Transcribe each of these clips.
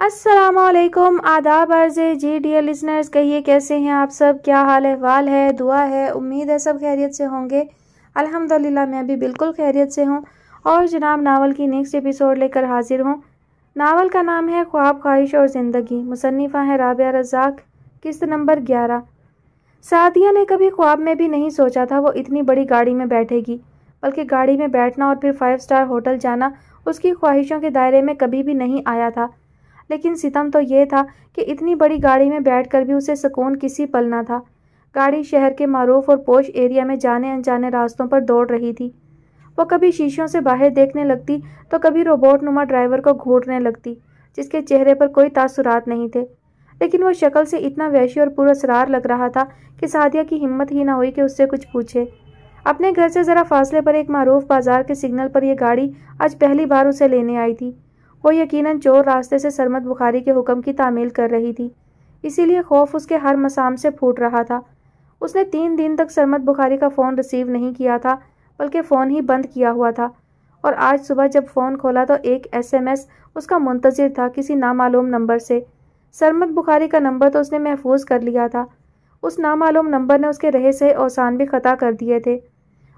वालेकुम आदाब अर्ज़ जी डियर लिसनर्स कहिए कैसे हैं आप सब क्या हाल अहवाल है दुआ है उम्मीद है सब खैरियत से होंगे अल्हम्दुलिल्लाह मैं भी बिल्कुल खैरियत से हूँ और जनाब नावल की नेक्स्ट एपिसोड लेकर हाजिर हूँ नावल का नाम है ख्वाब ख्वाहिश और ज़िंदगी मुसनफ़ा है राबिया रज़ाक किस्त नंबर ग्यारह सादिया ने कभी ख्वाब में भी नहीं सोचा था वो इतनी बड़ी गाड़ी में बैठेगी बल्कि गाड़ी में बैठना और फिर फाइव स्टार होटल जाना उसकी ख्वाहिशों के दायरे में कभी भी नहीं आया था लेकिन सितम तो ये था कि इतनी बड़ी गाड़ी में बैठकर भी उसे सुकून किसी पल ना था गाड़ी शहर के मरूफ और पोश एरिया में जाने अनजाने रास्तों पर दौड़ रही थी वो कभी शीशों से बाहर देखने लगती तो कभी रोबोट नुमा ड्राइवर को घूरने लगती जिसके चेहरे पर कोई तासुरात नहीं थे लेकिन वो शक्ल से इतना वैशी और पुरसरार लग रहा था कि सादिया की हिम्मत ही ना हुई कि उससे कुछ पूछे अपने घर से ज़रा फासले पर एक मरूफ बाजार के सिग्नल पर यह गाड़ी आज पहली बार उसे लेने आई थी वो यकीनन चोर रास्ते से सरमत बुखारी के हुक्म की तामील कर रही थी इसीलिए खौफ उसके हर मसाम से फूट रहा था उसने तीन दिन तक सरमत बुखारी का फ़ोन रिसीव नहीं किया था बल्कि फ़ोन ही बंद किया हुआ था और आज सुबह जब फ़ोन खोला तो एक एसएमएस उसका मुंतज़र था किसी नामालूम नंबर से सरमत बुखारी का नंबर तो उसने महफूज कर लिया था उस नामालूम नंबर ने उसके रहे से औसान भी ख़ता कर दिए थे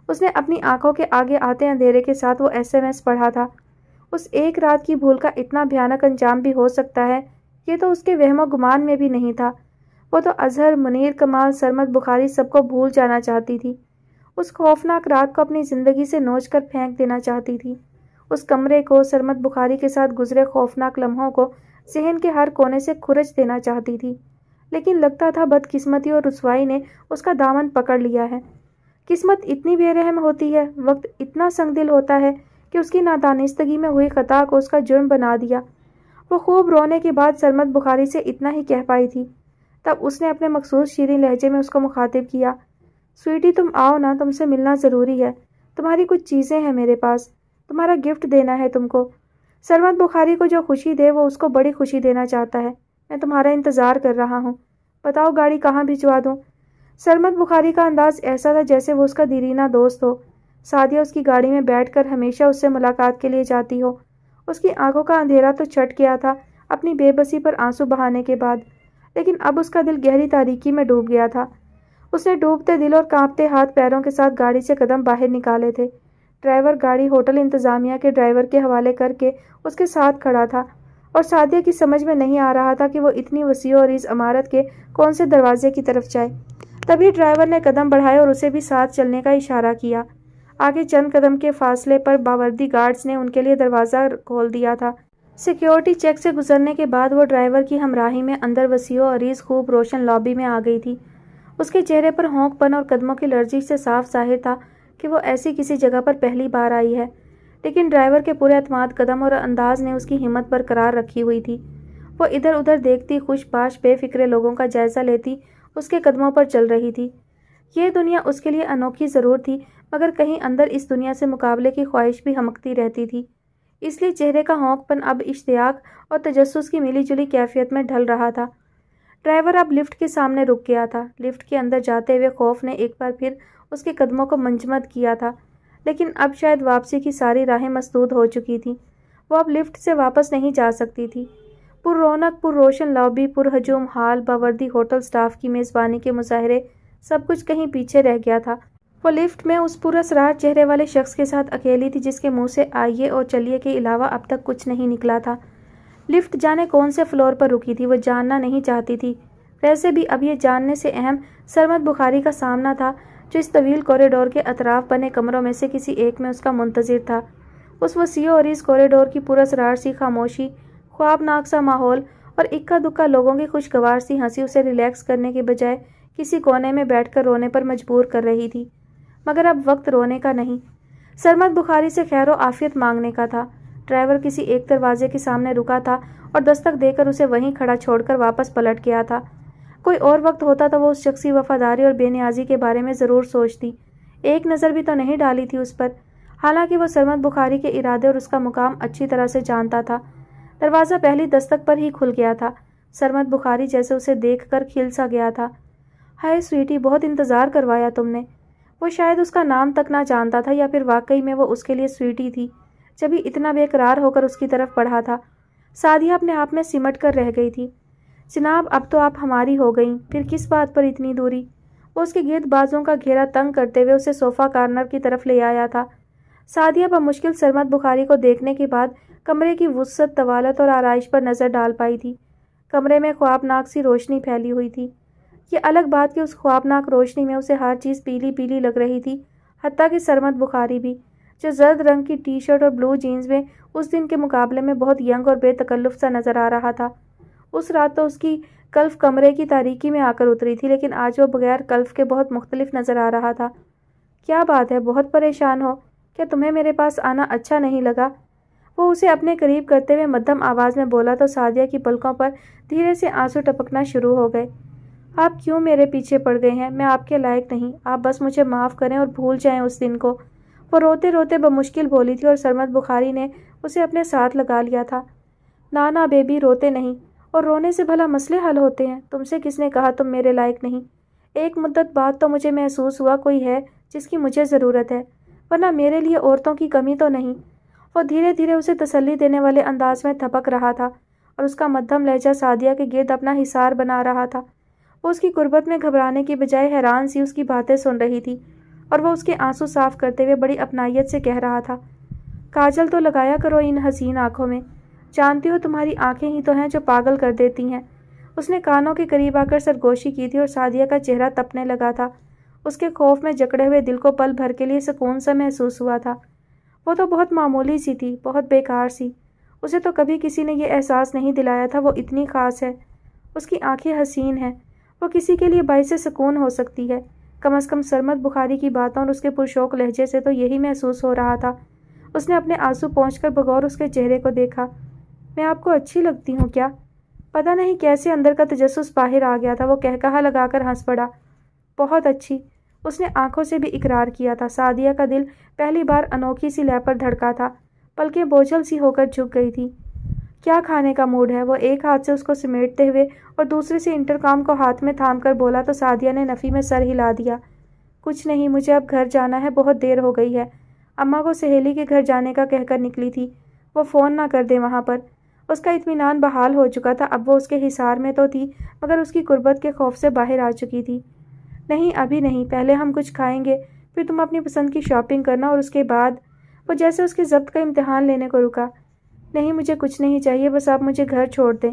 उसने अपनी आंखों के आगे आते अंधेरे के साथ वो एसएमएस पढ़ा था उस एक रात की भूल का इतना भयानक अंजाम भी हो सकता है ये तो उसके वहमो गुमान में भी नहीं था वो तो अजहर मुनीर कमाल सरमत बुखारी सबको भूल जाना चाहती थी उस खौफनाक रात को अपनी ज़िंदगी से नोच कर फेंक देना चाहती थी उस कमरे को सरमत बुखारी के साथ गुजरे खौफनाक लम्हों को जहन के हर कोने से खुरच देना चाहती थी लेकिन लगता था बदकिस्मती और रसवाई ने उसका दामन पकड़ लिया है किस्मत इतनी बेरहम होती है वक्त इतना संगदिल होता है कि उसकी नादानिस्तगी में हुई ख़ता को उसका जुर्म बना दिया वो खूब रोने के बाद सरमत बुखारी से इतना ही कह पाई थी तब उसने अपने मखसूस शीरें लहजे में उसको मुखातिब किया स्वीटी तुम आओ ना तुमसे मिलना ज़रूरी है तुम्हारी कुछ चीज़ें हैं मेरे पास तुम्हारा गिफ्ट देना है तुमको सरमत बुखारी को जो खुशी दे वो उसको बड़ी खुशी देना चाहता है मैं तुम्हारा इंतज़ार कर रहा हूँ बताओ गाड़ी कहाँ भिजवा दूँ सरमत बुखारी का अंदाज़ ऐसा था जैसे वो उसका दीरीना दोस्त हो सादिया उसकी गाड़ी में बैठकर हमेशा उससे मुलाकात के लिए जाती हो उसकी आंखों का अंधेरा तो छट गया था अपनी बेबसी पर आंसू बहाने के बाद लेकिन अब उसका दिल गहरी तारीकी में डूब गया था उसने डूबते दिल और कांपते हाथ पैरों के साथ गाड़ी से कदम बाहर निकाले थे ड्राइवर गाड़ी होटल इंतज़ामिया के ड्राइवर के हवाले करके उसके साथ खड़ा था और सादिया की समझ में नहीं आ रहा था कि वो इतनी वसी और इस इमारत के कौन से दरवाजे की तरफ जाए तभी ड्राइवर ने कदम बढ़ाए और उसे भी साथ चलने का इशारा किया आगे चंद कदम के फासले पर बावर्दी गार्ड्स ने उनके लिए दरवाज़ा खोल दिया था सिक्योरिटी चेक से गुजरने के बाद वो ड्राइवर की हमराही में अंदर वसीओ अरीज खूब रोशन लॉबी में आ गई थी उसके चेहरे पर होंकपन और कदमों की लर्जिश से साफ जाहिर था कि वो ऐसी किसी जगह पर पहली बार आई है लेकिन ड्राइवर के पूरे अतमाद कदम और अंदाज ने उसकी हिम्मत बरकरार रखी हुई थी वो इधर उधर देखती खुश पाश बेफिक्रे लोगों का जायज़ा लेती उसके कदमों पर चल रही थी ये दुनिया उसके लिए अनोखी ज़रूर थी मगर कहीं अंदर इस दुनिया से मुकाबले की ख्वाहिश भी हमकती रहती थी इसलिए चेहरे का होंकपन अब इश्तियाक और तजस्स की मिलीजुली कैफियत में ढल रहा था ड्राइवर अब लिफ्ट के सामने रुक गया था लिफ्ट के अंदर जाते हुए खौफ ने एक बार फिर उसके कदमों को मंजमद किया था लेकिन अब शायद वापसी की सारी राहें मसदूद हो चुकी थीं वो अब लिफ्ट से वापस नहीं जा सकती थी पुर रौनक पुर रोशन लॉबी हजूम हाल बावर्दी होटल स्टाफ की मेज़बानी के मुजाहरे सब कुछ कहीं पीछे रह गया था वो लिफ्ट में उस पुरसरार चेहरे वाले शख्स के साथ अकेली थी जिसके मुंह से आइए और चलिए के अलावा अब तक कुछ नहीं निकला था लिफ्ट जाने कौन से फ्लोर पर रुकी थी वो जानना नहीं चाहती थी वैसे भी अब ये जानने से अहम सरमत बुखारी का सामना था जो इस तवील कॉरिडोर के अतराफ बने कमरों में से किसी एक में उसका मुंतज़र था उस वसी और इस कॉरिडोर की पुरसरार सी खामोशी ख्वाबनाक सा माहौल और इक्का दुक्का लोगों की खुशगवार सी हंसी उसे रिलैक्स करने के बजाय किसी कोने में बैठकर रोने पर मजबूर कर रही थी मगर अब वक्त रोने का नहीं सरमद बुखारी से खैर आफियत मांगने का था ड्राइवर किसी एक दरवाजे के सामने रुका था और दस्तक देकर उसे वहीं खड़ा छोड़कर वापस पलट गया था कोई और वक्त होता तो वो उस शख्स की वफादारी और बेनियाजी के बारे में ज़रूर सोचती एक नज़र भी तो नहीं डाली थी उस पर हालांकि वो सरमद बुखारी के इरादे और उसका मुकाम अच्छी तरह से जानता था दरवाज़ा पहली दस्तक पर ही खुल गया था सरमद बुखारी जैसे उसे देख कर खिल सा गया था हाय स्वीटी बहुत इंतज़ार करवाया तुमने वो शायद उसका नाम तक ना जानता था या फिर वाकई में वो उसके लिए स्वीट ही थी जब ही इतना बेकरार होकर उसकी तरफ पढ़ा था सादिया अपने आप में सिमट कर रह गई थी जनाब अब तो आप हमारी हो गई फिर किस बात पर इतनी दूरी वो उसके गिरद बाजों का घेरा तंग करते हुए उसे सोफ़ा कार्नर की तरफ ले आया था सादिया मुश्किल सरमत बुखारी को देखने के बाद कमरे की वसत तवालत और आरइश पर नज़र डाल पाई थी कमरे में ख्वाबनाक सी रोशनी फैली हुई थी ये अलग बात कि उस ख्वाबनाक रोशनी में उसे हर चीज़ पीली पीली लग रही थी हती कि सरमत बुखारी भी जो जर्द रंग की टी शर्ट और ब्लू जीन्स में उस दिन के मुकाबले में बहुत यंग और बेतकल्लुफ़ सा नज़र आ रहा था उस रात तो उसकी कल्फ कमरे की तारीकी में आकर उतरी थी लेकिन आज वो बगैर कल्फ के बहुत मुख्तलिफ नज़र आ रहा था क्या बात है बहुत परेशान हो क्या तुम्हें मेरे पास आना अच्छा नहीं लगा वो उसे अपने करीब करते हुए मध्यम आवाज़ में बोला तो सादिया की पलकों पर धीरे से आंसू टपकना शुरू हो गए आप क्यों मेरे पीछे पड़ गए हैं मैं आपके लायक नहीं आप बस मुझे माफ़ करें और भूल जाएं उस दिन को वो रोते रोते बमुश्किल बोली थी और सरमत बुखारी ने उसे अपने साथ लगा लिया था नाना बेबी रोते नहीं और रोने से भला मसले हल होते हैं तुमसे किसने कहा तुम मेरे लायक नहीं एक मुद्दत बाद तो मुझे महसूस हुआ कोई है जिसकी मुझे ज़रूरत है वरना मेरे लिए औरतों की कमी तो नहीं वो धीरे धीरे उसे तसल्ली देने वाले अंदाज में थपक रहा था और उसका मध्यम लहजा सादिया के गिरद अपना हिसार बना रहा था वो उसकी गुर्बत में घबराने की बजाय हैरान सी उसकी बातें सुन रही थी और वह उसके आंसू साफ करते हुए बड़ी अपनाइत से कह रहा था काजल तो लगाया करो इन हसीन आंखों में जानती हो तुम्हारी आंखें ही तो हैं जो पागल कर देती हैं उसने कानों के करीब आकर सरगोशी की थी और सादिया का चेहरा तपने लगा था उसके खौफ में जकड़े हुए दिल को पल भर के लिए सुकून सा महसूस हुआ था वो तो बहुत मामूली सी थी बहुत बेकार सी उसे तो कभी किसी ने यह एहसास नहीं दिलाया था वो इतनी खास है उसकी आंखें हसीन हैं वो किसी के लिए से सुकून हो सकती है कम अज़ कम सरमत बुखारी की बातों और उसके पुरशोक लहजे से तो यही महसूस हो रहा था उसने अपने आंसू पहुँच बगौर उसके चेहरे को देखा मैं आपको अच्छी लगती हूँ क्या पता नहीं कैसे अंदर का तजस्स बाहर आ गया था वो कहकहा लगाकर हंस पड़ा बहुत अच्छी उसने आंखों से भी इकरार किया था सादिया का दिल पहली बार अनोखी सी लय पर धड़का था पलकें बोझल सी होकर झुक गई थी क्या खाने का मूड है वो एक हाथ से उसको समेटते हुए और दूसरे से इंटरकॉम को हाथ में थाम कर बोला तो सादिया ने नफ़ी में सर हिला दिया कुछ नहीं मुझे अब घर जाना है बहुत देर हो गई है अम्मा को सहेली के घर जाने का कहकर निकली थी वो फ़ोन ना कर दे वहाँ पर उसका इतमान बहाल हो चुका था अब वो उसके हिसार में तो थी मगर उसकी गुर्बत के खौफ से बाहर आ चुकी थी नहीं अभी नहीं पहले हम कुछ खाएंगे फिर तुम अपनी पसंद की शॉपिंग करना और उसके बाद वो जैसे उसके जब्त का इम्तहान लेने को रुका नहीं मुझे कुछ नहीं चाहिए बस आप मुझे घर छोड़ दें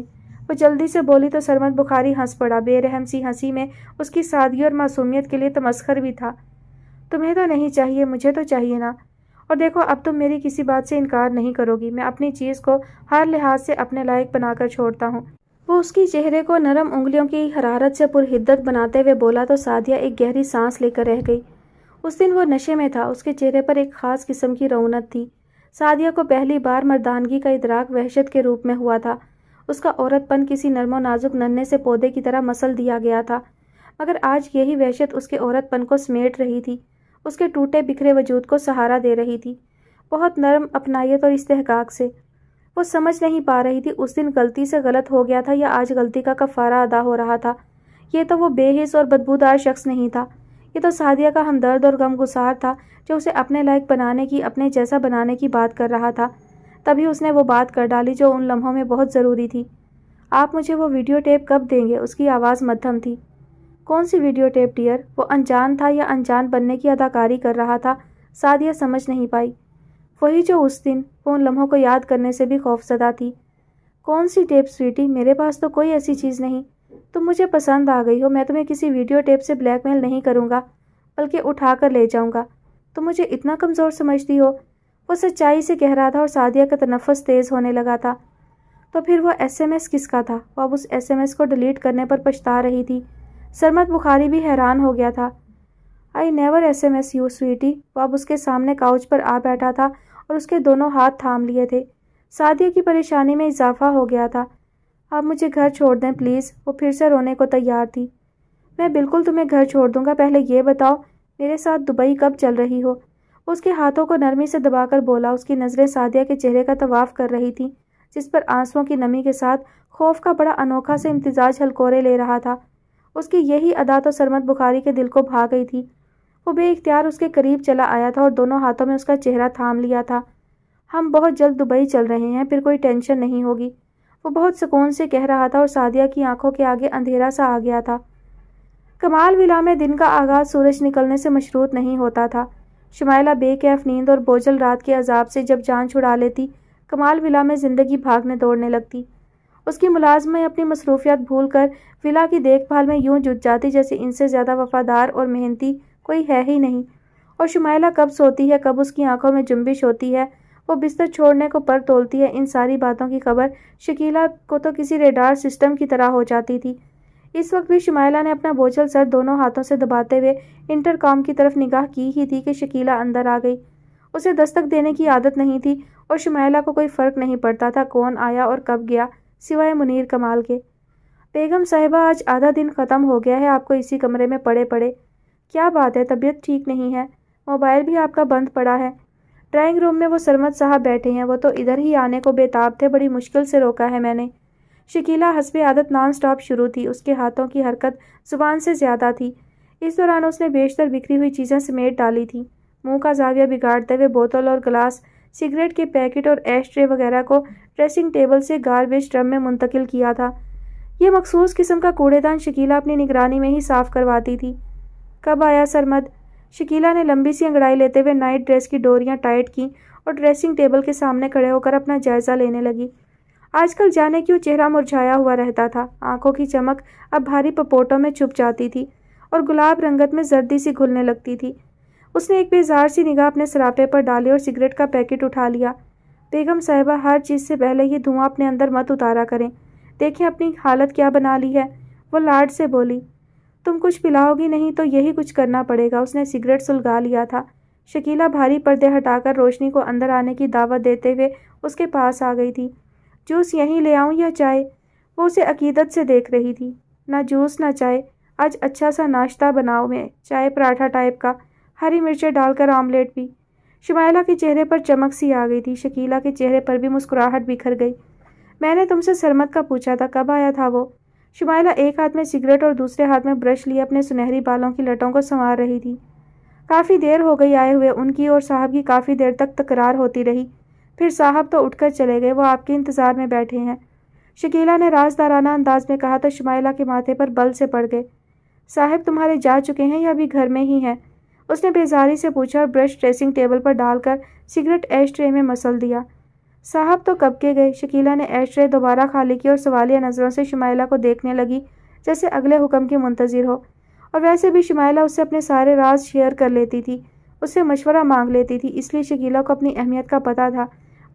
वो जल्दी से बोली तो सरमत बुखारी हंस पड़ा बेरहम सी हंसी में उसकी सादगी और मासूमियत के लिए तमस्खर भी था तुम्हें तो नहीं चाहिए मुझे तो चाहिए ना और देखो अब तुम मेरी किसी बात से इनकार नहीं करोगी मैं अपनी चीज़ को हर लिहाज से अपने लायक बनाकर छोड़ता हूँ वो उसकी चेहरे को नरम उंगलियों की हरारत से पुरहिद्दत बनाते हुए बोला तो सादिया एक गहरी सांस लेकर रह गई उस दिन वो नशे में था उसके चेहरे पर एक ख़ास किस्म की रौनक थी सादिया को पहली बार मर्दानगी का इदराक वहशत के रूप में हुआ था उसका औरतपन किसी नरमो नाजुक नन्हे से पौधे की तरह मसल दिया गया था मगर आज यही वहशत उसके औरतपन को समेट रही थी उसके टूटे बिखरे वजूद को सहारा दे रही थी बहुत नरम अपनायत और इस्तेहकाक से वो समझ नहीं पा रही थी उस दिन गलती से गलत हो गया था या आज गलती का कफारा अदा हो रहा था ये तो वो बेहिस और बदबूदार शख्स नहीं था ये तो सादिया का हमदर्द और गमगुसार था जो उसे अपने लायक बनाने की अपने जैसा बनाने की बात कर रहा था तभी उसने वो बात कर डाली जो उन लम्हों में बहुत ज़रूरी थी आप मुझे वो वीडियो टेप कब देंगे उसकी आवाज़ मध्यम थी कौन सी वीडियो टेप डियर वो अनजान था या अनजान बनने की अदाकारी कर रहा था सादिया समझ नहीं पाई वही जो उस दिन वो उन लम्हों को याद करने से भी खौफजदा थी कौन सी टेप स्वीटी मेरे पास तो कोई ऐसी चीज़ नहीं तुम मुझे पसंद आ गई हो मैं तुम्हें किसी वीडियो टेप से ब्लैकमेल नहीं करूँगा बल्कि उठा कर ले जाऊँगा तुम मुझे इतना कमज़ोर समझती हो वो सच्चाई से कह रहा था और सादिया का तनफ़स तेज़ होने लगा था तो फिर वो एसएमएस किसका था वो अब उस एसएमएस को डिलीट करने पर पछता रही थी सरमत बुखारी भी हैरान हो गया था I never S M S you sweetie वो अब उसके सामने काउच पर आ बैठा था और उसके दोनों हाथ थाम लिए थे सादिया की परेशानी में इजाफा हो गया था आप मुझे घर छोड़ दें प्लीज़ वो फिर से रोने को तैयार थी मैं बिल्कुल तुम्हें घर छोड़ दूंगा पहले ये बताओ मेरे साथ दुबई कब चल रही हो उसके हाथों को नरमी से दबाकर बोला उसकी नज़रें सादिया के चेहरे का तवाफ कर रही थी जिस पर आंसुओं की नमी के साथ खौफ का बड़ा अनोखा से इम्तजाज हलकोरे ले रहा था उसकी यही अदा तो सरमत बुखारी के दिल को भा गई थी वो बेख्तियार उसके करीब चला आया था और दोनों हाथों में उसका चेहरा थाम लिया था हम बहुत जल्द दुबई चल रहे हैं फिर कोई टेंशन नहीं होगी वो बहुत सुकून से कह रहा था और सादिया की आंखों के आगे अंधेरा सा आ गया था कमाल विला में दिन का आगाज सूरज निकलने से मशरूत नहीं होता था शुमाइला बेकैफ नींद और बोझल रात के अजाब से जब जान छुड़ा लेती कमाल विला में ज़िंदगी भागने दौड़ने लगती उसकी मुलाजमें अपनी मसरूफियात भूल कर विला की देखभाल में यूं जुट जाती जैसे इनसे ज़्यादा वफादार और मेहनती कोई है ही नहीं और शुमाइला कब सोती है कब उसकी आंखों में जुम्बिश होती है वो बिस्तर छोड़ने को पर तोलती है इन सारी बातों की खबर शकीला को तो किसी रेडार सिस्टम की तरह हो जाती थी इस वक्त भी शुमाइला ने अपना बोझल सर दोनों हाथों से दबाते हुए इंटरकॉम की तरफ निगाह की ही थी कि शकीला अंदर आ गई उसे दस्तक देने की आदत नहीं थी और शुमाइला को कोई फ़र्क नहीं पड़ता था कौन आया और कब गया सिवाय मुनीर कमाल के बेगम साहिबा आज आधा दिन ख़त्म हो गया है आपको इसी कमरे में पड़े पड़े क्या बात है तबीयत ठीक नहीं है मोबाइल भी आपका बंद पड़ा है ड्राइंग रूम में वो सरमद साहब बैठे हैं वो तो इधर ही आने को बेताब थे बड़ी मुश्किल से रोका है मैंने शकीला हसब आदत नॉन स्टॉप शुरू थी उसके हाथों की हरकत जुबान से ज़्यादा थी इस दौरान उसने बेशतर बिखरी हुई चीज़ें समेट डाली थी मुंह का जाविया बिगाड़ते हुए बोतल और गिलास सिगरेट के पैकेट और एश ट्रे वगैरह को ड्रेसिंग टेबल से गारबेज ड्रम में मुंतकिल किया था यह मखसूस किस्म का कूड़ेदान शकीला अपनी निगरानी में ही साफ करवाती थी कब आया सरमद शकीला ने लंबी सी अंगड़ाई लेते हुए नाइट ड्रेस की डोरियाँ टाइट की और ड्रेसिंग टेबल के सामने खड़े होकर अपना जायज़ा लेने लगी आजकल जाने क्यों चेहरा मुरझाया हुआ रहता था आंखों की चमक अब भारी पपोटों में छुप जाती थी और गुलाब रंगत में जर्दी सी घुलने लगती थी उसने एक बेजार सी निगाह अपने सरापे पर डाली और सिगरेट का पैकेट उठा लिया बेगम साहिबा हर चीज़ से पहले ये धुआं अपने अंदर मत उतारा करें देखें अपनी हालत क्या बना ली है वो लाड से बोली तुम कुछ पिलाओगी नहीं तो यही कुछ करना पड़ेगा उसने सिगरेट सुलगा लिया था शकीला भारी पर्दे हटाकर रोशनी को अंदर आने की दावत देते हुए उसके पास आ गई थी जूस यहीं ले आऊँ या चाय वो उसे अकीदत से देख रही थी ना जूस ना चाय आज अच्छा सा नाश्ता बनाओ मैं चाय पराठा टाइप का हरी मिर्चें डालकर आमलेट भी शुमाइला के चेहरे पर चमक सी आ गई थी शकीला के चेहरे पर भी मुस्कुराहट बिखर गई मैंने तुमसे सरमत का पूछा था कब आया था वो शुमाइला एक हाथ में सिगरेट और दूसरे हाथ में ब्रश लिए अपने सुनहरी बालों की लटों को संवार रही थी काफ़ी देर हो गई आए हुए उनकी और साहब की काफ़ी देर तक तकरार होती रही फिर साहब तो उठकर चले गए वो आपके इंतज़ार में बैठे हैं शकीला ने राजदाराना अंदाज में कहा तो शुमाइला के माथे पर बल से पड़ गए साहब तुम्हारे जा चुके हैं या अभी घर में ही हैं उसने बेजारी से पूछा और ब्रश ड्रेसिंग टेबल पर डालकर सिगरेट एश ट्रे में मसल दिया साहब तो कब के गए शकीला ने ऐशरे दोबारा खाली की और सवालिया नज़रों से शुमाइला को देखने लगी जैसे अगले हुक्म की मुंतजिर हो और वैसे भी शुमाइला उससे अपने सारे राज शेयर कर लेती थी उससे मशवरा मांग लेती थी इसलिए शकीला को अपनी अहमियत का पता था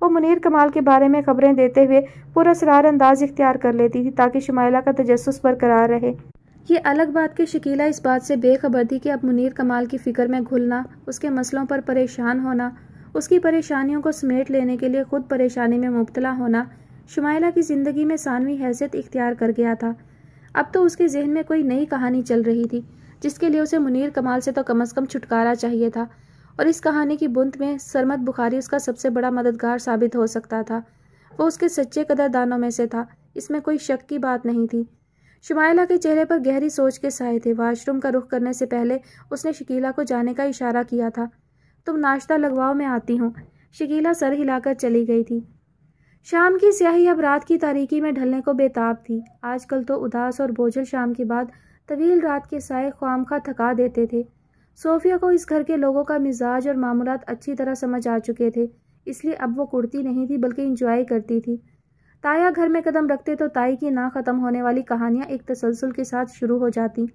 वो मुनीर कमाल के बारे में खबरें देते हुए पूरा सरार अंदाज इख्तियार कर लेती थी ताकि शुमाइला का तजस्स बरकरार रहे ये अलग बात कि शकीला इस बात से बेखबर थी कि अब मुनीर कमाल की फ़िक्र में घुलना उसके मसलों पर परेशान होना उसकी परेशानियों को समेट लेने के लिए खुद परेशानी में मुबतला होना शुमाइला की ज़िंदगी में सानवी हैसियत इख्तियार कर गया था अब तो उसके जहन में कोई नई कहानी चल रही थी जिसके लिए उसे मुनीर कमाल से तो कम अज़ कम छुटकारा चाहिए था और इस कहानी की बुंद में सरमत बुखारी उसका सबसे बड़ा मददगार साबित हो सकता था वो उसके सच्चे कदरदानों में से था इसमें कोई शक की बात नहीं थी शुमाइला के चेहरे पर गहरी सोच के साए थे वाशरूम का रुख करने से पहले उसने शकीला को जाने का इशारा किया था तुम नाश्ता लगवाओ मैं आती हूँ शकीला सर हिलाकर चली गई थी शाम की स्याही अब रात की तारीकी में ढलने को बेताब थी आजकल तो उदास और बोझल शाम के बाद तवील रात के साय ख्वाम खा थका देते थे सोफिया को इस घर के लोगों का मिजाज और मामूलत अच्छी तरह समझ आ चुके थे इसलिए अब वो कुर्ती नहीं थी बल्कि इंजॉय करती थी ताया घर में कदम रखते तो ताई की ना ख़त्म होने वाली कहानियाँ एक तसलसल के साथ शुरू हो जाती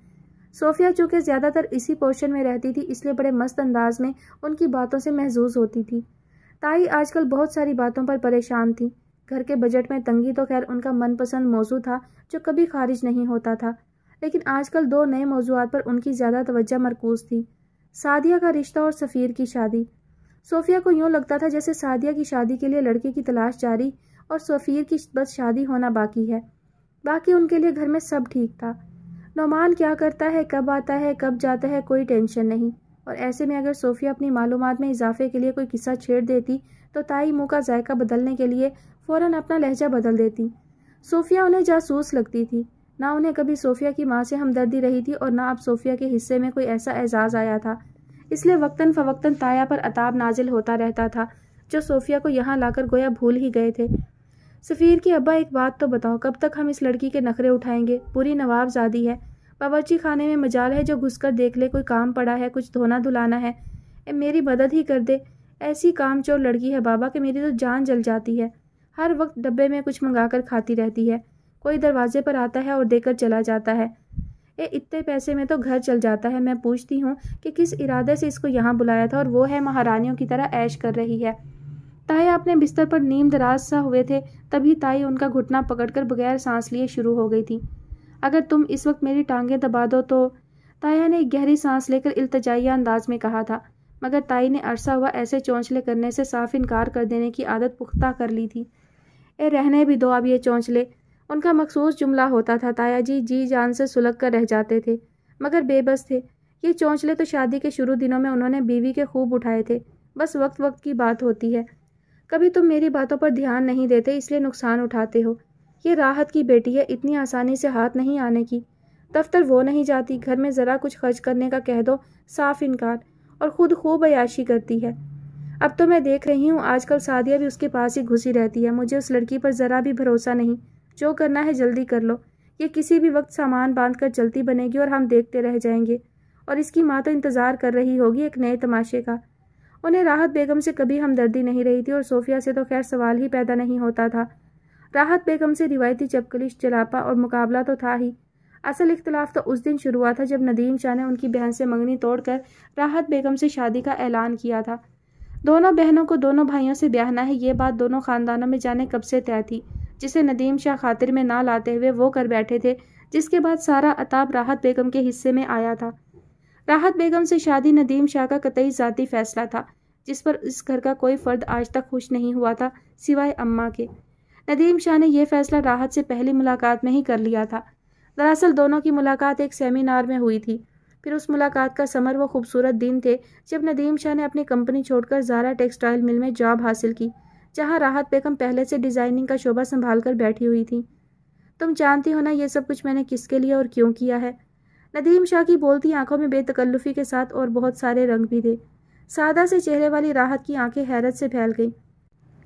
सोफिया चूँकि ज़्यादातर इसी पोर्शन में रहती थी इसलिए बड़े मस्त अंदाज में उनकी बातों से महजूज होती थी ताई आजकल बहुत सारी बातों पर परेशान थी घर के बजट में तंगी तो खैर उनका मनपसंद मौजू था जो कभी खारिज नहीं होता था लेकिन आजकल दो नए मौजूद पर उनकी ज़्यादा तोज्जह मरकूज थी सादिया का रिश्ता और सफ़ीर की शादी सोफिया को यूँ लगता था जैसे सादिया की शादी के लिए लड़के की तलाश जारी और सफ़ीर की बस शादी होना बाकी है बाकी उनके लिए घर में सब ठीक था नौमान क्या करता है कब आता है कब जाता है कोई टेंशन नहीं और ऐसे में अगर सोफिया अपनी मालूम में इजाफे के लिए कोई किस्सा छेड़ देती तो ताई मुँह का जायका बदलने के लिए फ़ौरन अपना लहजा बदल देती सोफिया उन्हें जासूस लगती थी ना उन्हें कभी सोफिया की माँ से हमदर्दी रही थी और ना अब सोफिया के हिस्से में कोई ऐसा एजाज़ आया था इसलिए वक्ता फ़वक्ता ताया पर अताब नाजिल होता रहता था जो सोफिया को यहाँ लाकर गोया भूल ही गए थे सफ़ीर की अब्बा एक बात तो बताओ कब तक हम इस लड़की के नखरे उठाएंगे पूरी नवाबजादी है बावर्ची खाने में मजाल है जो घुसकर देख ले कोई काम पड़ा है कुछ धोना धुलाना है ए, मेरी मदद ही कर दे ऐसी काम चोर लड़की है बाबा कि मेरी तो जान जल जाती है हर वक्त डब्बे में कुछ मंगा कर खाती रहती है कोई दरवाजे पर आता है और देकर चला जाता है ए इतने पैसे में तो घर चल जाता है मैं पूछती हूँ कि किस इरादे से इसको यहाँ बुलाया था और वो है महारानियों की तरह ऐश कर रही है ताया अपने बिस्तर पर नीम दराज सा हुए थे तभी ताई उनका घुटना पकड़कर बगैर सांस लिए शुरू हो गई थी अगर तुम इस वक्त मेरी टांगें दबा दो तो ताया ने गहरी सांस लेकर इल्तजाइया अंदाज में कहा था मगर ताई ने अरसा हुआ ऐसे चौंचले करने से साफ इनकार कर देने की आदत पुख्ता कर ली थी ए रहने भी दो अब ये चौंचले उनका मखसूस जुमला होता था ताया जी जी जान से सुलग कर रह जाते थे मगर बेबस थे ये चौंचले तो शादी के शुरू दिनों में उन्होंने बीवी के खूब उठाए थे बस वक्त वक्त की बात होती है कभी तुम मेरी बातों पर ध्यान नहीं देते इसलिए नुकसान उठाते हो ये राहत की बेटी है इतनी आसानी से हाथ नहीं आने की दफ्तर वो नहीं जाती घर में ज़रा कुछ खर्च करने का कह दो साफ इनकार और ख़ुद खूब अयाशी करती है अब तो मैं देख रही हूँ आजकल सादिया भी उसके पास ही घुसी रहती है मुझे उस लड़की पर ज़रा भी भरोसा नहीं जो करना है जल्दी कर लो ये किसी भी वक्त सामान बांध कर चलती बनेगी और हम देखते रह जाएंगे और इसकी माँ तो इंतज़ार कर रही होगी एक नए तमाशे का उन्हें राहत बेगम से कभी हमदर्दी नहीं रही थी और सोफिया से तो खैर सवाल ही पैदा नहीं होता था राहत बेगम से रिवायती चपकलिश चलापा और मुकाबला तो था ही असल इख्तलाफ तो उस दिन शुरू हुआ था जब नदीम शाह ने उनकी बहन से मंगनी तोड़कर राहत बेगम से शादी का ऐलान किया था दोनों बहनों को दोनों भाइयों से ब्याहना है ये बात दोनों खानदानों में जाने कब से तय थी जिसे नदीम शाह खातिर में ना लाते हुए वो कर बैठे थे जिसके बाद सारा अताब राहत बेगम के हिस्से में आया था राहत बेगम से शादी नदीम शाह का कतई ज़ाती फैसला था जिस पर इस घर का कोई फ़र्द आज तक खुश नहीं हुआ था सिवाय अम्मा के नदीम शाह ने यह फैसला राहत से पहली मुलाकात में ही कर लिया था दरअसल दोनों की मुलाकात एक सेमिनार में हुई थी फिर उस मुलाकात का समर व खूबसूरत दिन थे जब नदीम शाह ने अपनी कंपनी छोड़कर जारा टेक्सटाइल मिल में जॉब हासिल की जहां राहत बेगम पहले से डिज़ाइनिंग का शोभा संभाल कर बैठी हुई थी तुम जानती हो ना ये सब कुछ मैंने किसके लिए और क्यों किया है नदीम शाह की बोलती आंखों में बेतकल्लुफी के साथ और बहुत सारे रंग भी थे सादा से चेहरे वाली राहत की आंखें हैरत से फैल गईं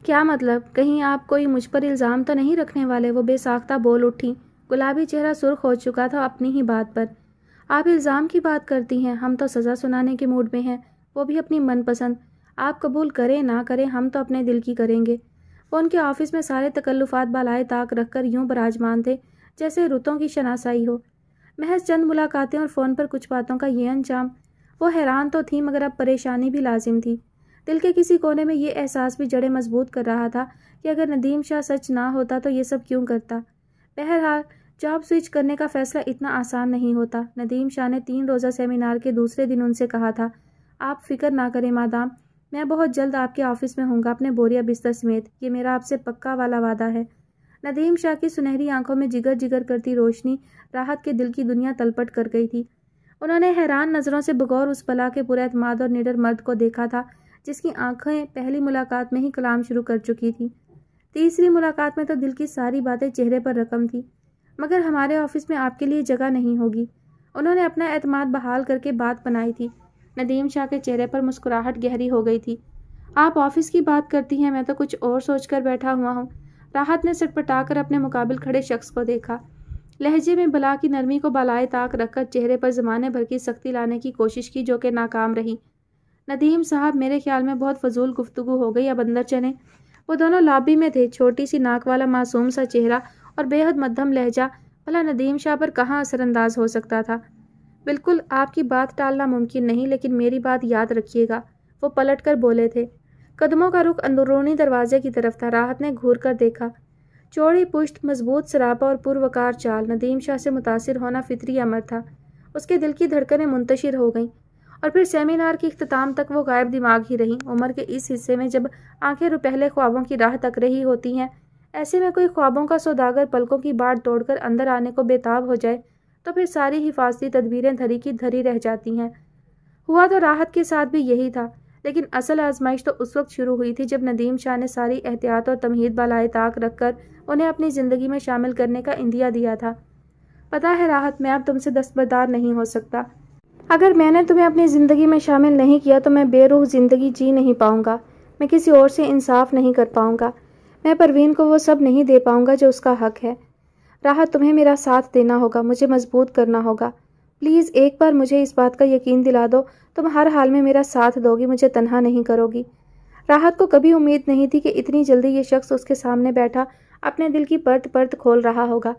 क्या मतलब कहीं आप कोई मुझ पर इल्ज़ाम तो नहीं रखने वाले वो बेसाख्ता बोल उठी गुलाबी चेहरा सुर्ख हो चुका था अपनी ही बात पर आप इल्ज़ाम की बात करती हैं हम तो सज़ा सुनाने के मूड में हैं वो भी अपनी मनपसंद आप कबूल करें ना करें हम तो अपने दिल की करेंगे वो उनके ऑफिस में सारे तकल्लुफात बालाए ताक रखकर यूं बराजमान थे जैसे रुतों की शनासाई हो महज चंद मुलाकातें और फ़ोन पर कुछ बातों का ये अंजाम वो हैरान तो थी मगर अब परेशानी भी लाजिम थी दिल के किसी कोने में ये एहसास भी जड़े मजबूत कर रहा था कि अगर नदीम शाह सच ना होता तो ये सब क्यों करता बहरहाल जॉब स्विच करने का फैसला इतना आसान नहीं होता नदीम शाह ने तीन रोज़ा सेमिनार के दूसरे दिन उनसे कहा था आप फिक्र ना करें मादाम मैं बहुत जल्द आपके ऑफिस में हूँगा अपने बोरिया बिस्तर समेत ये मेरा आपसे पक्का वाला वादा है नदीम शाह की सुनहरी आंखों में जिगर जिगर करती रोशनी राहत के दिल की दुनिया तलपट कर गई थी उन्होंने हैरान नज़रों से बगौर उस बला के पुरमाद और निडर मर्द को देखा था जिसकी आंखें पहली मुलाकात में ही कलाम शुरू कर चुकी थी तीसरी मुलाकात में तो दिल की सारी बातें चेहरे पर रकम थी मगर हमारे ऑफिस में आपके लिए जगह नहीं होगी उन्होंने अपना अतमाद बहाल करके बात बनाई थी नदीम शाह के चेहरे पर मुस्कुराहट गहरी हो गई थी आप ऑफिस की बात करती हैं मैं तो कुछ और सोच कर बैठा हुआ हूँ राहत ने कर अपने मुकाबिल खड़े शख्स को देखा लहजे में बला की नरमी को बलाए ताक रखकर चेहरे पर ज़माने भर की सख्ती लाने की कोशिश की जो कि नाकाम रही नदीम साहब मेरे ख्याल में बहुत फजूल गुफ्तु हो गई अब अंदर चले वो दोनों लाबी में थे छोटी सी नाक वाला मासूम सा चेहरा और बेहद मध्यम लहजा भला नदीम शाह पर कहाँ असरअंदाज हो सकता था बिल्कुल आपकी बात टालना मुमकिन नहीं लेकिन मेरी बात याद रखिएगा वो पलट कर बोले थे कदमों का रुख अंदरूनी दरवाजे की तरफ था राहत ने घूर कर देखा चौड़ी पुश्त मजबूत सरापा और पुरवकार चाल नदीम शाह से मुतासर होना फितरी अमर था उसके दिल की धड़कनें मुंतशिर हो गईं और फिर सेमिनार के अख्ताम तक वो गायब दिमाग ही रहीं उम्र के इस हिस्से में जब आंखें रुपहले ख्वाबों की राह तक रही होती हैं ऐसे में कोई ख्वाबों का सौदागर पलकों की बाढ़ तोड़कर अंदर आने को बेताब हो जाए तो फिर सारी हिफाजती तदबीरें धरी की धरी रह जाती हैं हुआ तो राहत के साथ भी यही था लेकिन असल आजमाइश तो उस वक्त शुरू हुई थी जब नदीम शाह ने सारी एहतियात और तमहीद बालाए ताक रखकर उन्हें अपनी ज़िंदगी में शामिल करने का इंदिया दिया था पता है राहत मैं अब तुमसे दस्तबरदार नहीं हो सकता अगर मैंने तुम्हें अपनी ज़िंदगी में शामिल नहीं किया तो मैं बेरूह ज़िंदगी जी नहीं पाऊँगा मैं किसी और से इंसाफ नहीं कर पाऊँगा मैं परवीन को वो सब नहीं दे पाऊँगा जो उसका हक है राहत तुम्हें मेरा साथ देना होगा मुझे मजबूत करना होगा प्लीज़ एक बार मुझे इस बात का यकीन दिला दो तुम हर हाल में मेरा साथ दोगी मुझे तनहा नहीं करोगी राहत को कभी उम्मीद नहीं थी कि इतनी जल्दी ये शख्स उसके सामने बैठा अपने दिल की परत परत खोल रहा होगा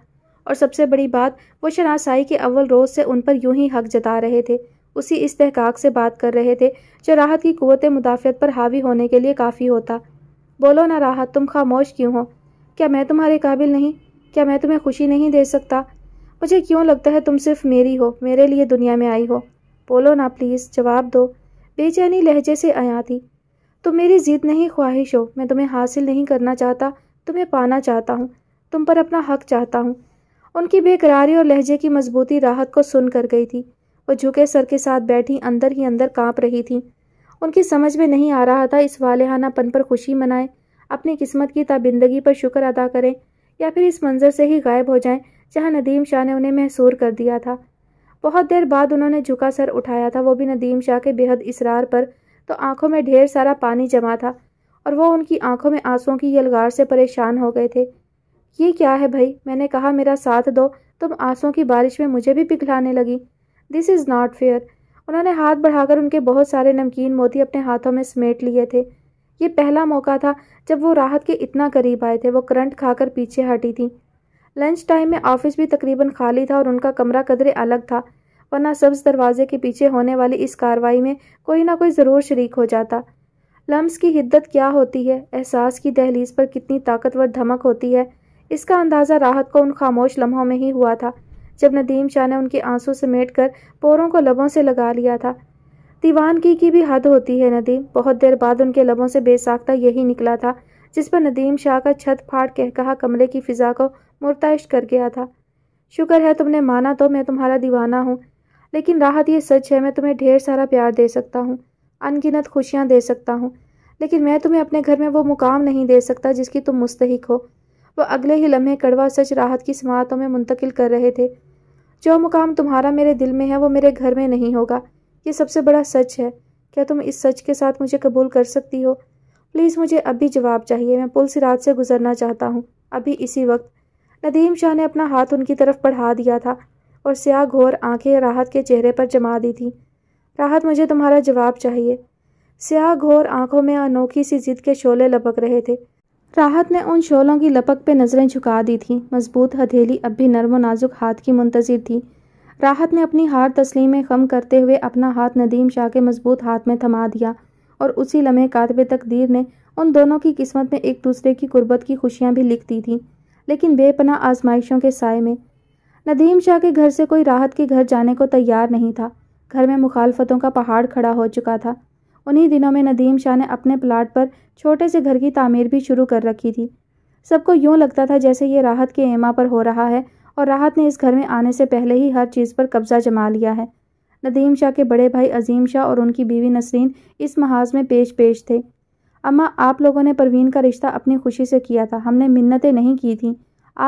और सबसे बड़ी बात वो शनासाई के अव्वल रोज़ से उन पर यूं ही हक जता रहे थे उसी इस्तेकाक से बात कर रहे थे जो राहत की कुत मुदाफ़त पर हावी होने के लिए काफ़ी होता बोलो ना राहत तुम खामोश क्यों हो क्या मैं तुम्हारे काबिल नहीं क्या मैं तुम्हें खुशी नहीं दे सकता मुझे क्यों लगता है तुम सिर्फ मेरी हो मेरे लिए दुनिया में आई हो बोलो ना प्लीज़ जवाब दो बेचैनी लहजे से आया थी तुम मेरी ज़िद नहीं ख्वाहिश हो मैं तुम्हें हासिल नहीं करना चाहता तुम्हें पाना चाहता हूँ तुम पर अपना हक चाहता हूँ उनकी बेकरारी और लहजे की मजबूती राहत को सुन कर गई थी वो झुके सर के साथ बैठी अंदर ही अंदर कांप रही थी उनकी समझ में नहीं आ रहा था इस पन पर खुशी मनाएं अपनी किस्मत की ताबिंदगी पर शुक्र अदा करें या फिर इस मंजर से ही गायब हो जाएं जहां नदीम शाह ने उन्हें महसूर कर दिया था बहुत देर बाद उन्होंने झुका सर उठाया था वो भी नदीम शाह के बेहद इसरार पर तो आंखों में ढेर सारा पानी जमा था और वो उनकी आंखों में आंसुओं की यलगार से परेशान हो गए थे ये क्या है भाई मैंने कहा मेरा साथ दो तुम आंसुओं की बारिश में मुझे भी पिघलाने लगी दिस इज़ नॉट फेयर उन्होंने हाथ बढ़ाकर उनके बहुत सारे नमकीन मोती अपने हाथों में समेट लिए थे ये पहला मौका था जब वो राहत के इतना करीब आए थे वो करंट खाकर पीछे हटी थी लंच टाइम में ऑफिस भी तकरीबन खाली था और उनका कमरा कदरे अलग था वरना सब्ज दरवाजे के पीछे होने वाली इस कार्रवाई में कोई ना कोई ज़रूर शरीक हो जाता लम्स की हिद्दत क्या होती है एहसास की दहलीज पर कितनी ताकतवर धमक होती है इसका अंदाज़ा राहत को उन खामोश लम्हों में ही हुआ था जब नदीम शाह ने उनके आंसू समेट कर पोरों को लबों से लगा लिया था दीवानगी की भी हद होती है नदीम बहुत देर बाद उनके लबों से बेसाख्ता यही निकला था जिस पर नदीम शाह का छत फाड़ कह कहा कमरे की फिजा को मुर्ताइश कर गया था शुक्र है तुमने माना तो मैं तुम्हारा दीवाना हूँ लेकिन राहत ये सच है मैं तुम्हें ढेर सारा प्यार दे सकता हूँ अनगिनत खुशियाँ दे सकता हूँ लेकिन मैं तुम्हें अपने घर में वो मुकाम नहीं दे सकता जिसकी तुम मुस्तक हो वह अगले ही लम्हे कड़वा सच राहत की समातों में मुंतकिल कर रहे थे जो मुकाम तुम्हारा मेरे दिल में है वो मेरे घर में नहीं होगा ये सबसे बड़ा सच है क्या तुम इस सच के साथ मुझे कबूल कर सकती हो प्लीज़ मुझे अभी जवाब चाहिए मैं पुल सिराज से गुजरना चाहता हूँ अभी इसी वक्त नदीम शाह ने अपना हाथ उनकी तरफ बढ़ा दिया था और स्याह घोर आंखें राहत के चेहरे पर जमा दी थी राहत मुझे तुम्हारा जवाब चाहिए स्याह घोर आंखों में अनोखी सी जिद के शोले लपक रहे थे राहत ने उन शोलों की लपक पे नज़रें झुका दी थी मजबूत हथेली अब भी नरम नाजुक हाथ की मुंतजर थी राहत ने अपनी हार तस्लीमें कम खम करते हुए अपना हाथ नदीम शाह के मजबूत हाथ में थमा दिया और उसी लम्हे कातबे तकदीर ने उन दोनों की किस्मत में एक दूसरे की गुर्बत की खुशियाँ भी लिख दी थी लेकिन बेपना आजमाइशों के साय में नदीम शाह के घर से कोई राहत के घर जाने को तैयार नहीं था घर में मुखालफतों का पहाड़ खड़ा हो चुका था उन्हीं दिनों में नदीम शाह ने अपने प्लाट पर छोटे से घर की तामीर भी शुरू कर रखी थी सबको यूं लगता था जैसे ये राहत के एमा पर हो रहा है और राहत ने इस घर में आने से पहले ही हर चीज़ पर कब्जा जमा लिया है नदीम शाह के बड़े भाई अजीम शाह और उनकी बीवी नसरीन इस महाज में पेश पेश थे अम्मा आप लोगों ने परवीन का रिश्ता अपनी खुशी से किया था हमने मिन्नतें नहीं की थीं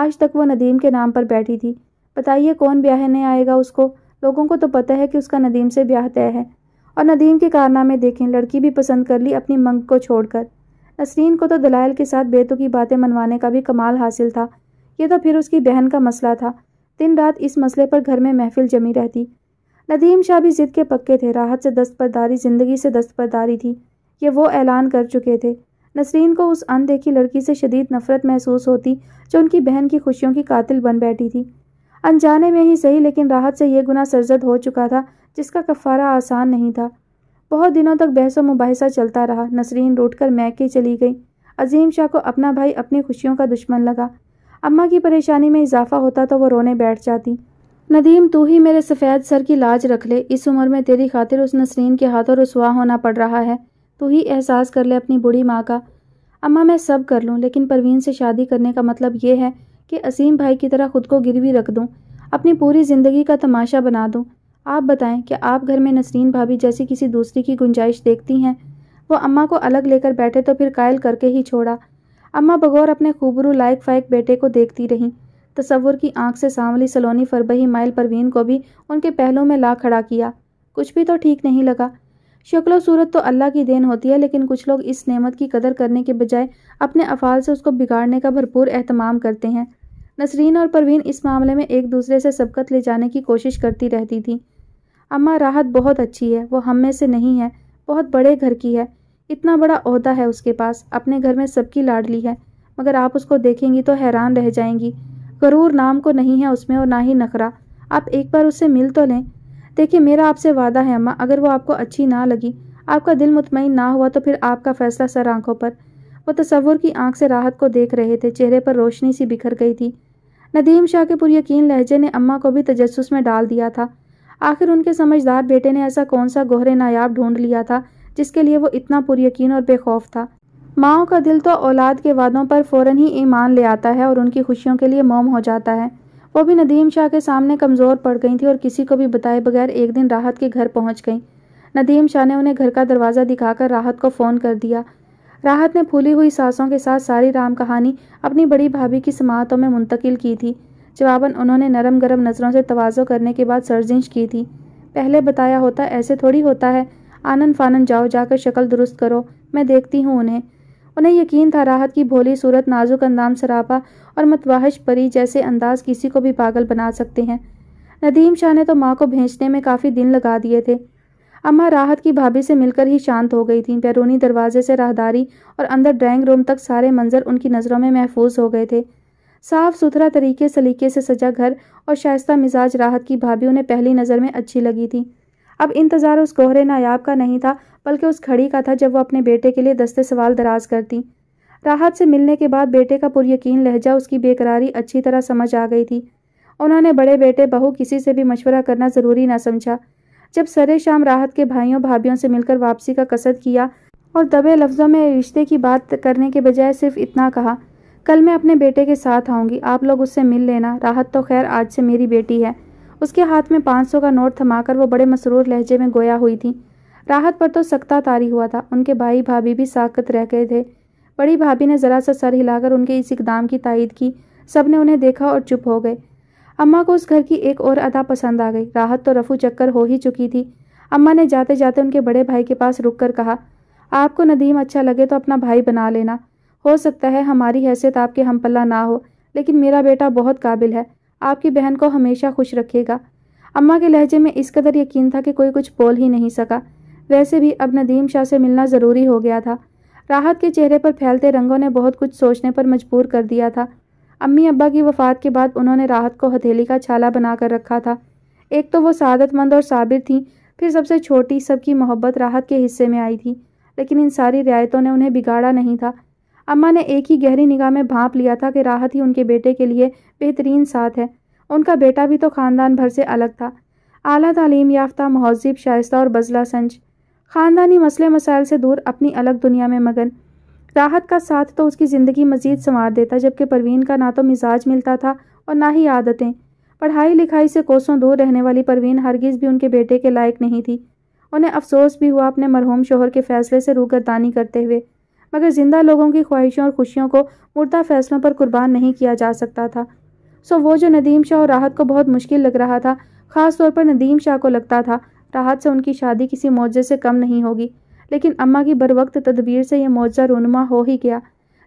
आज तक वो नदीम के नाम पर बैठी थी बताइए कौन ब्याहने आएगा उसको लोगों को तो पता है कि उसका नदीम से ब्याह तय है और नदीम के कारनामे देखें लड़की भी पसंद कर ली अपनी मंग को छोड़कर नसरीन को तो दलाइल के साथ बेतों की बातें मनवाने का भी कमाल हासिल था ये तो फिर उसकी बहन का मसला था दिन रात इस मसले पर घर में महफिल जमी रहती नदीम शाह भी जिद के पक्के थे राहत से दस्तबरदारी ज़िंदगी से दस्तबरदारी थी ये वो ऐलान कर चुके थे नसरीन को उस अनदेखी लड़की से शदीद नफरत महसूस होती जो उनकी बहन की खुशियों की कातिल बन बैठी थी अनजाने में ही सही लेकिन राहत से यह गुना सरजद हो चुका था जिसका कफारा आसान नहीं था बहुत दिनों तक बहस मुबासा चलता रहा नसरीन रूट कर मैके चली गई अजीम शाह को अपना भाई अपनी खुशियों का दुश्मन लगा अम्मा की परेशानी में इजाफा होता तो वो रोने बैठ जाती नदीम तू ही मेरे सफ़ेद सर की लाज रख ले इस उम्र में तेरी खातिर उस नसरीन के हाथों रसुआ होना पड़ रहा है तू ही एहसास कर ले अपनी बूढ़ी माँ का अम्मा मैं सब कर लूँ लेकिन परवीन से शादी करने का मतलब ये है कि असीम भाई की तरह खुद को गिरवी रख दूँ अपनी पूरी ज़िंदगी का तमाशा बना दूँ आप बताएं कि आप घर में नसरीन भाभी जैसी किसी दूसरी की गुंजाइश देखती हैं वो अम्मा को अलग लेकर बैठे तो फिर कायल करके ही छोड़ा अम्मा बगौर अपने खूबरू लायक फायक बेटे को देखती रहीं तस्वुर की आंख से सांवली सलोनी फरबही माइल परवीन को भी उनके पहलों में ला खड़ा किया कुछ भी तो ठीक नहीं लगा शक्लो सूरत तो अल्लाह की देन होती है लेकिन कुछ लोग इस नेमत की कदर करने के बजाय अपने अफाल से उसको बिगाड़ने का भरपूर अहतमाम करते हैं नसरीन और परवीन इस मामले में एक दूसरे से सबकत ले जाने की कोशिश करती रहती थी अम्मा राहत बहुत अच्छी है वो हम में से नहीं है बहुत बड़े घर की है इतना बड़ा अहदा है उसके पास अपने घर में सबकी लाडली है मगर आप उसको देखेंगी तो हैरान रह जाएंगी गरूर नाम को नहीं है उसमें और ना ही नखरा आप एक बार उससे मिल तो लें देखिए मेरा आपसे वादा है अम्मा अगर वो आपको अच्छी ना लगी आपका दिल मुतमिन ना हुआ तो फिर आपका फैसला सर आंखों पर वो तस्वुर की आंख से राहत को देख रहे थे चेहरे पर रोशनी सी बिखर गई थी नदीम शाह के पुरयकीन लहजे ने अम्मा को भी तजस्स में डाल दिया था आखिर उनके समझदार बेटे ने ऐसा कौन सा गोहरे नायाब ढूंढ लिया था जिसके लिए वो इतना पुरयकीन और बेखौफ था माओ का दिल तो औलाद के वादों पर फ़ौरन ही ईमान ले आता है और उनकी खुशियों के लिए मोम हो जाता है वो भी नदीम शाह के सामने कमज़ोर पड़ गई थी और किसी को भी बताए बगैर एक दिन राहत के घर पहुंच गई नदीम शाह ने उन्हें घर का दरवाज़ा दिखाकर राहत को फ़ोन कर दिया राहत ने फूली हुई सांसों के साथ सारी राम कहानी अपनी बड़ी भाभी की समातों में मुंतकिल की थी जवाबन उन्होंने नरम गरम नज़रों से तोज़ो करने के बाद सर्जिश की थी पहले बताया होता ऐसे थोड़ी होता है आनंद फानन जाओ जाकर शक्ल दुरुस्त करो मैं देखती हूँ उन्हें उन्हें यकीन था राहत की भोली सूरत नाजुक अंदाम सरापा और मतवाहिश परी जैसे अंदाज किसी को भी पागल बना सकते हैं नदीम शाह ने तो माँ को भेजने में काफ़ी दिन लगा दिए थे अम्मा राहत की भाभी से मिलकर ही शांत हो गई थी बैरूनी दरवाजे से राहदारी और अंदर ड्राइंग रूम तक सारे मंजर उनकी नज़रों में महफूज हो गए थे साफ सुथरा तरीके सलीके से सजा घर और शायस्त मिजाज राहत की भाभी उन्हें पहली नज़र में अच्छी लगी थी अब इंतज़ार उस कोहरे नायाब का नहीं था बल्कि उस घड़ी का था जब वो अपने बेटे के लिए दस्ते सवाल दराज करती राहत से मिलने के बाद बेटे का पुरयकीन लहजा उसकी बेकरारी अच्छी तरह समझ आ गई थी उन्होंने बड़े बेटे बहू किसी से भी मशवरा करना ज़रूरी ना समझा जब सरे शाम राहत के भाइयों भाभीियों से मिलकर वापसी का कसद किया और दबे लफ्ज़ों में रिश्ते की बात करने के बजाय सिर्फ इतना कहा कल मैं अपने बेटे के साथ आऊँगी आप लोग उससे मिल लेना राहत तो खैर आज से मेरी बेटी है उसके हाथ में पाँच सौ का नोट थमाकर वो बड़े मसरूर लहजे में गोया हुई थी राहत पर तो सख्ता तारी हुआ था उनके भाई भाभी भी साकत रह गए थे बड़ी भाभी ने ज़रा सा सर हिलाकर उनके इस इकदाम की तायद की सब ने उन्हें देखा और चुप हो गए अम्मा को उस घर की एक और अदा पसंद आ गई राहत तो रफू चक्कर हो ही चुकी थी अम्मा ने जाते जाते उनके बड़े भाई के पास रुक कर कहा आपको नदीम अच्छा लगे तो अपना भाई बना लेना हो सकता है हमारी हैसियत आपके हम पल्ला ना हो लेकिन मेरा बेटा बहुत काबिल है आपकी बहन को हमेशा खुश रखेगा अम्मा के लहजे में इस कदर यकीन था कि कोई कुछ बोल ही नहीं सका वैसे भी अब नदीम शाह से मिलना ज़रूरी हो गया था राहत के चेहरे पर फैलते रंगों ने बहुत कुछ सोचने पर मजबूर कर दिया था अम्मी अब्बा की वफ़ात के बाद उन्होंने राहत को हथेली का छाला बना कर रखा था एक तो वो सादतमंद और साबिर थी फिर सबसे छोटी सबकी मोहब्बत राहत के हिस्से में आई थी लेकिन इन सारी रियायतों ने उन्हें बिगाड़ा नहीं था अम्मा ने एक ही गहरी निगाह में भाप लिया था कि राहत ही उनके बेटे के लिए बेहतरीन साथ है उनका बेटा भी तो ख़ानदान भर से अलग था अली तलीम याफ्ता महजिब शायस्ता और बजला संज ख़ानदानी मसले मसाइल से दूर अपनी अलग दुनिया में मगन राहत का साथ तो उसकी ज़िंदगी मज़ीद संवार देता जबकि परवीन का ना तो मिजाज मिलता था और ना ही आदतें पढ़ाई लिखाई से कोसों दूर रहने वाली परवीन हरगिज़ भी उनके बेटे के लायक नहीं थी उन्हें अफसोस भी हुआ अपने मरहूम शोहर के फ़ैसले से रूगरदानी करते हुए मगर ज़िंदा लोगों की ख्वाहिशों और खुशियों को मुर्दा फैसलों पर कुर्बान नहीं किया जा सकता था सो वो जो नदीम शाह और राहत को बहुत मुश्किल लग रहा था ख़ास तौर पर नदीम शाह को लगता था राहत से उनकी शादी किसी मुआवजे से कम नहीं होगी लेकिन अम्मा की बरवक्त तदबीर से यह मुआवजा रूनमा हो ही गया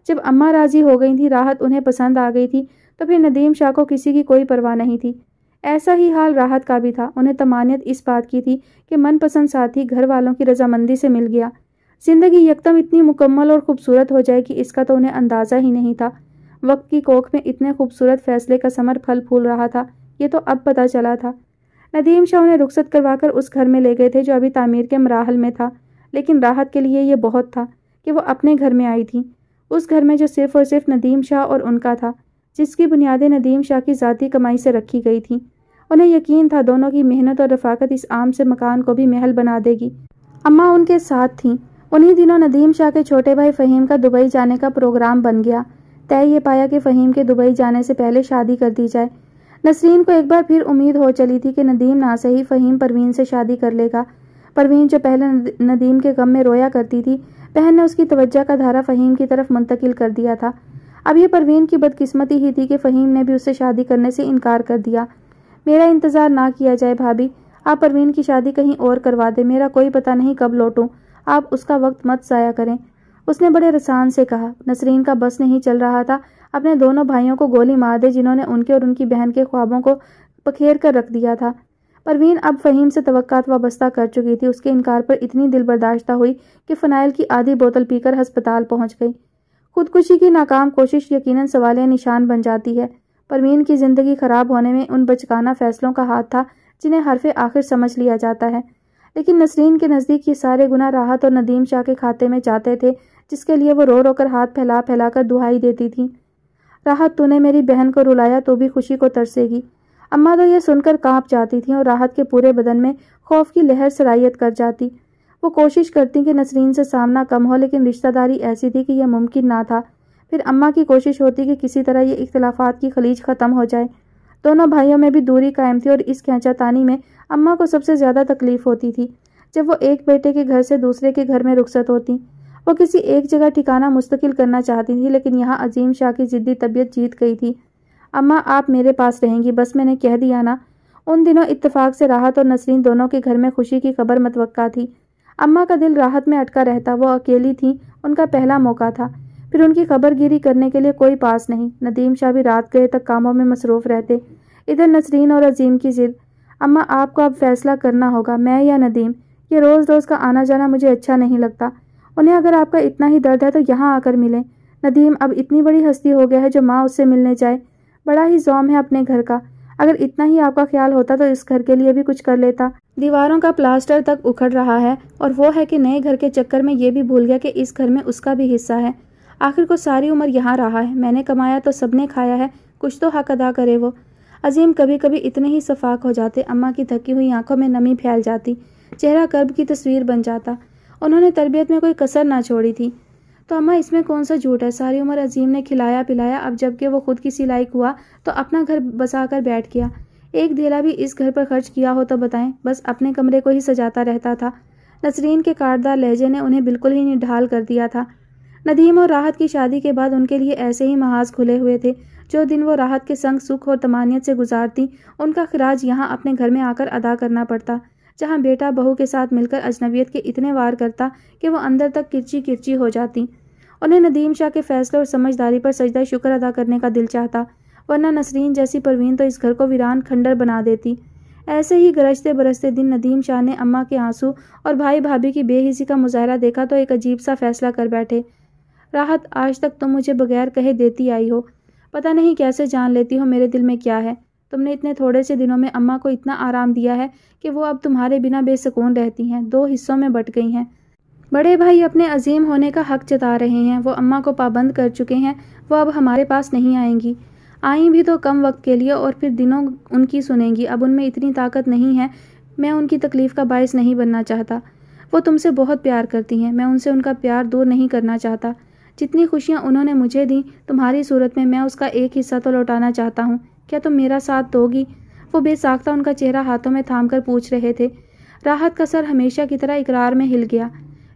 जब अम्मा राजी हो गई थी राहत उन्हें पसंद आ गई थी तो फिर नदीम शाह को किसी की कोई परवाह नहीं थी ऐसा ही हाल राहत का भी था उन्हें तमानियत इस बात की थी कि मनपसंद साथी घर वालों की रजामंदी से मिल गया जिंदगी यकदम इतनी मुकम्मल और खूबसूरत हो जाए कि इसका तो उन्हें अंदाज़ा ही नहीं था वक्त की कोख में इतने खूबसूरत फैसले का समर फल फूल रहा था ये तो अब पता चला था नदीम शाह उन्हें रुखसत करवाकर उस घर में ले गए थे जो अभी तामीर के मराहल में था लेकिन राहत के लिए ये बहुत था कि वो अपने घर में आई थी उस घर में जो सिर्फ और सिर्फ नदीम शाह और उनका था जिसकी बुनियादें नदीम शाह की ज़ाती कमाई से रखी गई थी उन्हें यकीन था दोनों की मेहनत और रफाकत इस आम से मकान को भी महल बना देगी अम्मा उनके साथ थीं उन्हीं दिनों नदीम शाह के छोटे भाई फ़हीम का दुबई जाने का प्रोग्राम बन गया तय ये पाया कि फ़हीम के दुबई जाने से पहले शादी कर दी जाए नसरीन को एक बार फिर उम्मीद हो चली थी कि नदीम ना सही फ़हीम परवीन से शादी कर लेगा परवीन जो पहले नदीम के गम में रोया करती थी बहन ने उसकी तवज्जा का धारा फ़हीम की तरफ मुंतकिल कर दिया था अब यह परवीन की बदकिस्मती ही थी कि फ़हीम ने भी उससे शादी करने से इनकार कर दिया मेरा इंतज़ार ना किया जाए भाभी आप परवीन की शादी कहीं और करवा दें मेरा कोई पता नहीं कब लौटूं आप उसका वक्त मत ज़ाया करें उसने बड़े रसान से कहा नसरीन का बस नहीं चल रहा था अपने दोनों भाइयों को गोली मार दे जिन्होंने उनके और उनकी बहन के ख्वाबों को पखेर कर रख दिया था परवीन अब फ़हीम से तवक़ात वाबस्ता कर चुकी थी उसके इनकार पर इतनी दिल बर्दाश्त हुई कि फ़नाइल की आधी बोतल पीकर हस्पताल पहुंच गई खुदकुशी की नाकाम कोशिश यकीनन सवालिया निशान बन जाती है परवीन की ज़िंदगी ख़राब होने में उन बचकाना फ़ैसलों का हाथ था जिन्हें हरफे आखिर समझ लिया जाता है लेकिन नसरीन के नज़दीक ये सारे गुना राहत और नदीम शाह के खाते में जाते थे जिसके लिए वो रो रो कर हाथ फैला फैला कर दुहाई देती थी राहत तूने मेरी बहन को रुलाया तो भी खुशी को तरसेगी अम्मा तो यह सुनकर कांप जाती थीं और राहत के पूरे बदन में खौफ की लहर सराहियत कर जाती वो कोशिश करती कि नसरीन से सामना कम हो लेकिन रिश्तेदारी ऐसी थी कि यह मुमकिन ना था फिर अम्मा की कोशिश होती कि किसी तरह ये इख्तलाफात की खलीज ख़त्म हो जाए दोनों भाइयों में भी दूरी कायम थी और इस खेचातानी में अम्मा को सबसे ज़्यादा तकलीफ़ होती थी जब वो एक बेटे के घर से दूसरे के घर में रुखसत होती वो किसी एक जगह ठिकाना मुस्तकिल करना चाहती थी लेकिन यहाँ अजीम शाह की ज़िद्दी तबीयत जीत गई थी अम्मा आप मेरे पास रहेंगी बस मैंने कह दिया ना उन दिनों इत्तेफाक से राहत और नसरीन दोनों के घर में खुशी की खबर मतवक़ा थी अम्मा का दिल राहत में अटका रहता वो अकेली थी उनका पहला मौका था फिर उनकी खबर गिरी करने के लिए कोई पास नहीं नदीम शाह भी रात गए तक कामों में मसरूफ रहते इधर नसरीन और अजीम की ज़िद अम्मा आपको अब फैसला करना होगा मैं या नदीम ये रोज़ रोज़ का आना जाना मुझे अच्छा नहीं लगता उन्हें अगर आपका इतना ही दर्द है तो यहाँ आकर मिलें नदीम अब इतनी बड़ी हस्ती हो गया है जो माँ उससे मिलने जाए बड़ा ही जोम है अपने घर का अगर इतना ही आपका ख्याल होता तो इस घर के लिए भी कुछ कर लेता दीवारों का प्लास्टर तक उखड़ रहा है और वो है कि नए घर के चक्कर में ये भी भूल गया कि इस घर में उसका भी हिस्सा है आखिर को सारी उम्र यहाँ रहा है मैंने कमाया तो सबने खाया है कुछ तो हक अदा करे वो अजीम कभी कभी इतने ही सफाक हो जाते अम्मा की थकी हुई आंखों में नमी फैल जाती चेहरा कर्ब की तस्वीर बन जाता उन्होंने तरबियत में कोई कसर ना छोड़ी थी तो अम्मा इसमें कौन सा झूठ है सारी उम्र अजीम ने खिलाया पिलाया अब जबकि वो खुद की सिलाई हुआ तो अपना घर बसा कर बैठ गया एक धेला भी इस घर पर खर्च किया हो तो बताएं बस अपने कमरे को ही सजाता रहता था नसरीन के कारदार लहजे ने उन्हें बिल्कुल ही निढाल कर दिया था नदीम और राहत की शादी के बाद उनके लिए ऐसे ही महाज खुले हुए थे जो दिन वो राहत के संग सुख और तमानियत से गुजारती उनका खराज यहाँ अपने घर में आकर अदा करना पड़ता जहाँ बेटा बहू के साथ मिलकर अजनबियत के इतने वार करता कि वह अंदर तक किरची किरची हो जाती उन्हें नदीम शाह के फैसले और समझदारी पर सजदा शुक्र अदा करने का दिल चाहता वरना नसरीन जैसी परवीन तो इस घर को वीरान खंडर बना देती ऐसे ही गरजते बरसते दिन नदीम शाह ने अम्मा के आंसू और भाई भाभी की बेहिसी का मुजाहरा देखा तो एक अजीब सा फैसला कर बैठे राहत आज तक तुम तो मुझे बगैर कहे देती आई हो पता नहीं कैसे जान लेती हो मेरे दिल में क्या है तुमने इतने थोड़े से दिनों में अम्मा को इतना आराम दिया है कि वो अब तुम्हारे बिना बेसकून रहती हैं दो हिस्सों में बट गई हैं बड़े भाई अपने अजीम होने का हक जता रहे हैं वो अम्मा को पाबंद कर चुके हैं वो अब हमारे पास नहीं आएंगी आई भी तो कम वक्त के लिए और फिर दिनों उनकी सुनेंगी अब उनमें इतनी ताकत नहीं है मैं उनकी तकलीफ़ का बायस नहीं बनना चाहता वो तुमसे बहुत प्यार करती हैं मैं उनसे उनका प्यार दूर नहीं करना चाहता जितनी खुशियाँ उन्होंने मुझे दी तुम्हारी सूरत में मैं उसका एक हिस्सा तो लौटाना चाहता हूँ क्या तुम तो मेरा साथ दोगी वो बेसाख्ता उनका चेहरा हाथों में थाम कर पूछ रहे थे राहत का सर हमेशा की तरह इकरार में हिल गया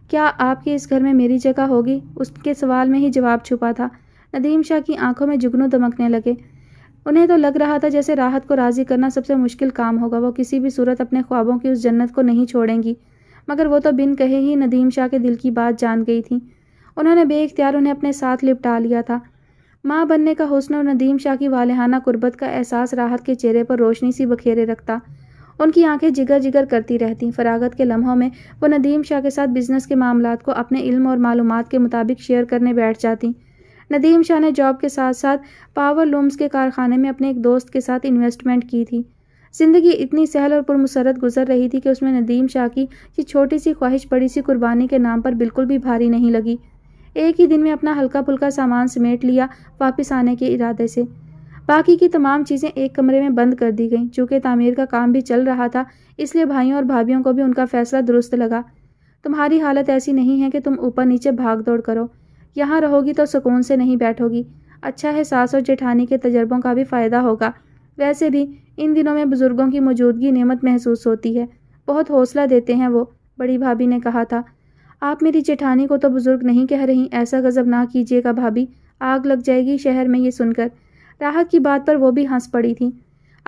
क्या आपके इस घर में मेरी जगह होगी उसके सवाल में ही जवाब छुपा था नदीम शाह की आंखों में जुगनू दमकने लगे उन्हें तो लग रहा था जैसे राहत को राजी करना सबसे मुश्किल काम होगा वो किसी भी सूरत अपने ख्वाबों की उस जन्नत को नहीं छोड़ेंगी मगर वो तो बिन कहे ही नदीम शाह के दिल की बात जान गई थी उन्होंने बेख्तियार उन्हें अपने साथ लिपटा लिया था माँ बनने का हुसन और नदीम शाह की वालहाना कुर्बत का एहसास राहत के चेहरे पर रोशनी सी बखेरे रखता उनकी आंखें जिगर जिगर करती रहती फरागत के लम्हों में वो नदीम शाह के साथ बिजनेस के मामला को अपने इल्म और मालूम के मुताबिक शेयर करने बैठ जाती नदीम शाह ने जॉब के साथ साथ पावर लूम्स के कारखाने में अपने एक दोस्त के साथ इन्वेस्टमेंट की थी ज़िंदगी इतनी सहल और पुरमसरत गुजर रही थी कि उसमें नदीम शाह की छोटी सी ख्वाहिश बड़ी सी कुर्बानी के नाम पर बिल्कुल भी भारी नहीं लगी एक ही दिन में अपना हल्का फुल्का सामान समेट लिया वापस आने के इरादे से बाकी की तमाम चीज़ें एक कमरे में बंद कर दी गईं चूँकि तामीर का काम भी चल रहा था इसलिए भाइयों और भाभीियों को भी उनका फैसला दुरुस्त लगा तुम्हारी हालत ऐसी नहीं है कि तुम ऊपर नीचे भाग दौड़ करो यहाँ रहोगी तो सुकून से नहीं बैठोगी अच्छा है सास और जेठानी के तजर्बों का भी फ़ायदा होगा वैसे भी इन दिनों में बुज़ुर्गों की मौजूदगी नेमत महसूस होती है बहुत हौसला देते हैं वो बड़ी भाभी ने कहा था आप मेरी जेठानी को तो बुज़ुर्ग नहीं कह रही ऐसा गज़ब ना कीजिएगा भाभी आग लग जाएगी शहर में ये सुनकर राहत की बात पर वो भी हंस पड़ी थी